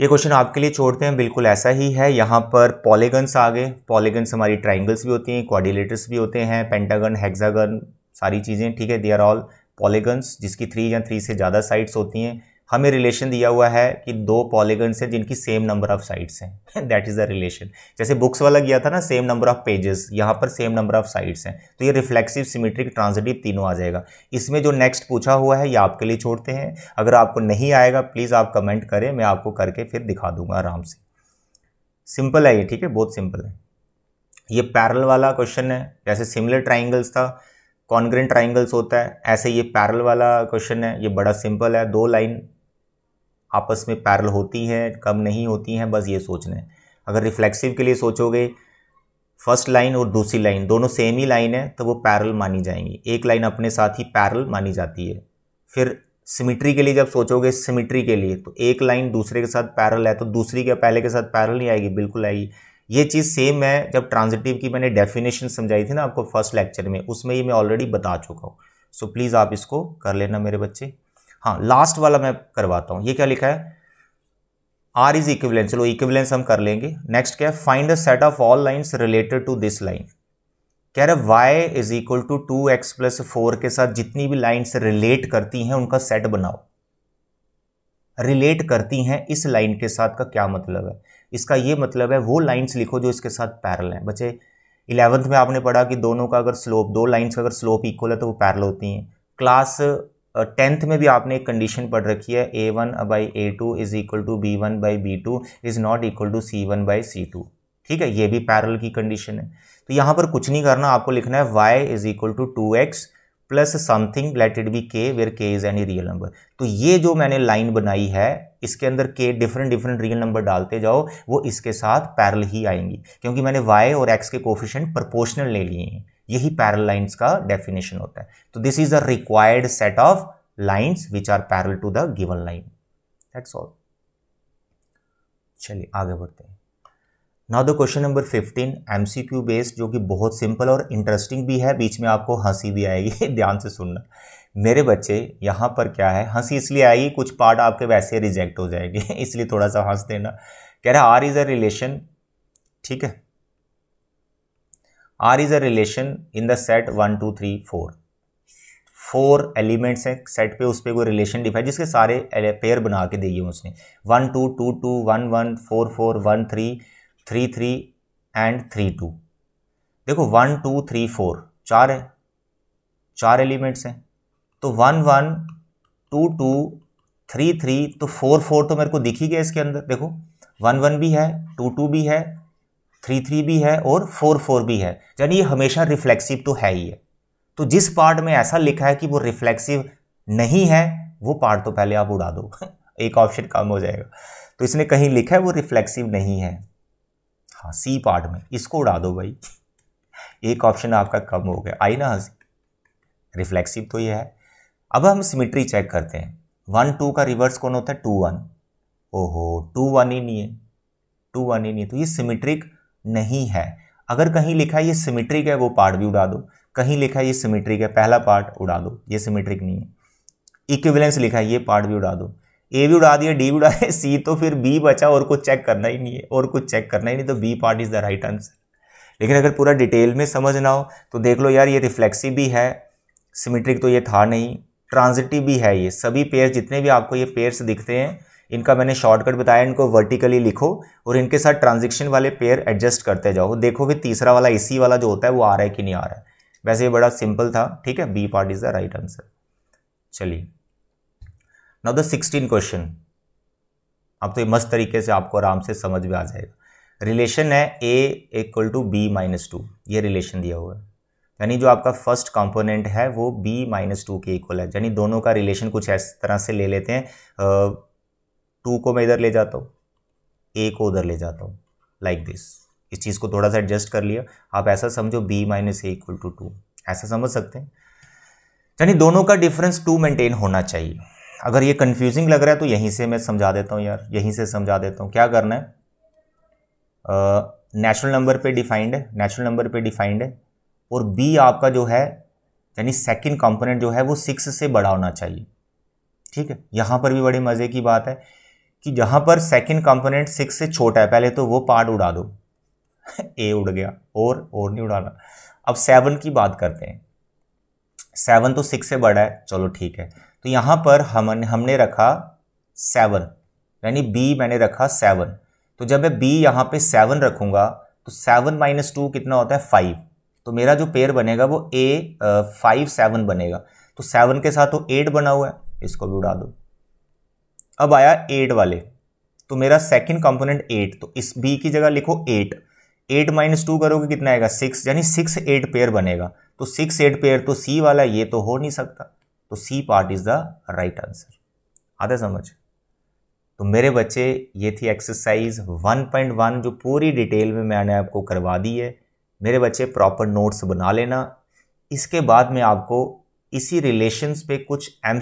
ये क्वेश्चन आपके लिए छोड़ते हैं बिल्कुल ऐसा ही है यहाँ पर पॉलीगन्स आ गए पॉलीगन्स हमारी ट्राइंगल्स भी होती हैं क्वाडिलेटर्स भी होते हैं पेंटागन हेक्सागन सारी चीज़ें ठीक है दे आर ऑल पॉलीगन्स जिसकी थ्री या थ्री से ज़्यादा साइड्स होती हैं हमें रिलेशन दिया हुआ है कि दो पॉलीगन्स हैं जिनकी सेम नंबर ऑफ साइड्स हैं दैट इज़ द रिलेशन जैसे बुक्स वाला गया था ना सेम नंबर ऑफ पेजेस यहाँ पर सेम नंबर ऑफ साइड्स हैं तो ये रिफ्लेक्सिव सिमेट्रिक ट्रांजिटिव तीनों आ जाएगा इसमें जो नेक्स्ट पूछा हुआ है ये आपके लिए छोड़ते हैं अगर आपको नहीं आएगा प्लीज़ आप कमेंट करें मैं आपको करके फिर दिखा दूंगा आराम से सिंपल है ये ठीक है बहुत सिंपल है ये पैरल वाला क्वेश्चन है जैसे सिमिलर ट्राइंगल्स था कॉन्ग्रेंट ट्राइंगल्स होता है ऐसे ये पैरल वाला क्वेश्चन है ये बड़ा सिंपल है दो लाइन आपस में पैरल होती हैं कम नहीं होती हैं बस ये सोचना है अगर रिफ्लेक्सिव के लिए सोचोगे फर्स्ट लाइन और दूसरी लाइन दोनों सेम ही लाइन है तो वो पैरल मानी जाएंगी एक लाइन अपने साथ ही पैरल मानी जाती है फिर सिमिट्री के लिए जब सोचोगे सिमिट्री के लिए तो एक लाइन दूसरे के साथ पैरल है तो दूसरी क्या पहले के साथ पैरल नहीं आएगी बिल्कुल आएगी ये चीज़ सेम है जब ट्रांजिटिव की मैंने डेफिनेशन समझाई थी ना आपको फर्स्ट लेक्चर में उसमें ये मैं ऑलरेडी बता चुका हूँ सो प्लीज़ आप इसको कर लेना मेरे बच्चे हाँ लास्ट वाला मैं करवाता हूँ ये क्या लिखा है आर इज इक्विवेलेंस चलो इक्विवेलेंस हम कर लेंगे नेक्स्ट क्या है find the set of all lines related to this line कह रहे Y is equal to two X plus four के साथ जितनी भी लाइन्स रिलेट करती हैं उनका सेट बनाओ रिलेट करती हैं इस लाइन के साथ का क्या मतलब है इसका ये मतलब है वो लाइन्स लिखो जो इसके साथ पैरल हैं बच्चे इलेवंथ में आपने पढ़ा कि दोनों का अगर स्लोप दो लाइन्स का अगर स्लोप इक्वल है तो वो पैरल होती हैं क्लास टेंथ में भी आपने एक कंडीशन पढ़ रखी है A one by A two is equal to B one by B two is not equal to C one by C two ठीक है ये भी पैरल की कंडीशन है तो यहाँ पर कुछ नहीं करना आपको लिखना है Y is equal to two X plus something let it be K where K is any real number तो ये जो मैंने लाइन बनाई है इसके अंदर के डिफरेंट डिफरेंट रियल नंबर डालते जाओ वो इसके साथ पैरल ही आएंगी क्योंकि मैंने वाई और एक्स के कोफिशेंट प्रपोर्शनल ले लिए हैं यही पैरल लाइन्स का डेफिनेशन होता है तो this is a required set of lines which are parallel to the given line that's all चलिए आगे बढ़ते हैं ना the question number fifteen M C Q based जो कि बहुत सिंपल और इंटरेस्टिंग भी है बीच में आपको हंसी भी आएगी ध्यान से सुनना मेरे बच्चे यहाँ पर क्या है हंसी इसलिए आएगी कुछ पार्ट आपके वैसे रिजेक्ट हो जाएंगे इसलिए थोड़ा सा हंस देना कह रहा आर इज़ अ रिलेशन ठीक है R is a relation in the set one two three four four elements हैं सेट पे उस पर कोई रिलेशन डिफाइन जिसके सारे पेयर बना के दिए उसने one two two two one one four four one three three three and three two देखो वन टू थ्री फोर चार है चार एलिमेंट्स हैं तो one one two two three three तो फोर फोर तो मेरे को दिख ही गया इसके अंदर देखो वन वन भी है टू टू भी है थ्री थ्री भी है और फोर फोर भी है यानी ये हमेशा रिफ्लेक्सिव तो है ही है तो जिस पार्ट में ऐसा लिखा है कि वो रिफ्लेक्सिव नहीं है वो पार्ट तो पहले आप उड़ा दो एक ऑप्शन कम हो जाएगा तो इसने कहीं लिखा है वो रिफ्लेक्सिव नहीं है था सी पार्ट में इसको उड़ा दो भाई एक ऑप्शन आपका कम हो गया आई ना हंसी रिफ्लेक्सिव तो ये है अब हम सिमिट्री चेक करते हैं वन टू का रिवर्स कौन होता है टू वन ओहो टू वन ही नहीं है टू वन ही नहीं है तो ये सिमिट्रिक नहीं है अगर कहीं लिखा है ये सिमिट्रिक है वो पार्ट भी उड़ा दो कहीं लिखा है ये सिमिट्रिक है पहला पार्ट उड़ा दो ये सिमिट्रिक नहीं है इक्विवेलेंस लिखा है ये पार्ट भी उड़ा दो ए भी उड़ा दिया डी भी उड़ा दिया सी तो फिर बी बचा और कुछ चेक करना ही नहीं है और कुछ चेक करना ही नहीं तो B part is the right answer लेकिन अगर पूरा डिटेल में समझना हो तो देख लो यार ये रिफ्लेक्सिव भी है सिमेट्रिक तो ये था नहीं ट्रांजिटिव भी है ये सभी पेयर जितने भी आपको ये पेयर्स दिखते हैं इनका मैंने शॉर्टकट बताया इनको वर्टिकली लिखो और इनके साथ ट्रांजेक्शन वाले पेयर एडजस्ट करते जाओ देखो कि तीसरा वाला इसी वाला जो होता है वो आ रहा है कि नहीं आ रहा है वैसे ये बड़ा सिंपल था ठीक है B part is the right answer चलिए नाउ द सिक्सटीन क्वेश्चन अब तो ये मस्त तरीके से आपको आराम से समझ में आ जाएगा रिलेशन है A equal to B minus two ये रिलेशन दिया हुआ है यानी जो आपका फर्स्ट कंपोनेंट है वो बी माइनस टू के इक्वल है यानी दोनों का रिलेशन कुछ इस तरह से ले लेते हैं टू को मैं इधर ले जाता हूँ ए को उधर ले जाता हूँ लाइक दिस इस चीज़ को थोड़ा सा एडजस्ट कर लिया आप ऐसा समझो B minus A equal to two ऐसा समझ सकते हैं यानी दोनों का डिफरेंस टू मेंटेन होना चाहिए अगर ये कंफ्यूजिंग लग रहा है तो यहीं से मैं समझा देता हूँ यार यहीं से समझा देता हूँ क्या करना है नेचुरल नंबर पे डिफाइंड है नेचुरल नंबर पे डिफाइंड है और बी आपका जो है यानी सेकंड कंपोनेंट जो है वो सिक्स से बड़ा होना चाहिए ठीक है यहाँ पर भी बड़े मज़े की बात है कि जहाँ पर सेकंड कंपोनेंट सिक्स से छोटा है पहले तो वो पार्ट उड़ा दो ए उड़ गया और और नहीं उड़ाना अब सेवन की बात करते हैं सेवन तो सिक्स से बड़ा है चलो ठीक है तो यहाँ पर हम हमने रखा सेवन यानी बी मैंने रखा सेवन तो जब मैं बी यहाँ पे सेवन रखूँगा तो सेवन माइनस टू कितना होता है फाइव तो मेरा जो पेयर बनेगा वो ए फाइव सेवन बनेगा तो सेवन के साथ वो तो एट बना हुआ है इसको भी उड़ा दो अब आया एट वाले तो मेरा सेकेंड कंपोनेंट एट तो इस बी की जगह लिखो एट एट माइनस टू करोगे कितना आएगा सिक्स यानी सिक्स एट पेयर बनेगा तो सिक्स एट पेयर तो सी वाला ये तो हो नहीं सकता तो C part is the right answer आते समझ तो मेरे बच्चे ये थी एक्सरसाइज 1.1 जो पूरी डिटेल में मैंने आपको करवा दी है मेरे बच्चे प्रॉपर नोट्स बना लेना इसके बाद मैं आपको इसी रिलेशंस पे कुछ एम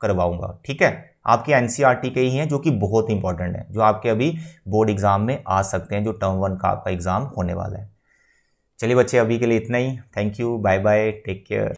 करवाऊंगा ठीक है आपके एन e के ही हैं जो कि बहुत इंपॉर्टेंट है जो आपके अभी बोर्ड एग्ज़ाम में आ सकते हैं जो टर्म वन का आपका एग्ज़ाम होने वाला है चलिए बच्चे अभी के लिए इतना ही thank you bye bye take care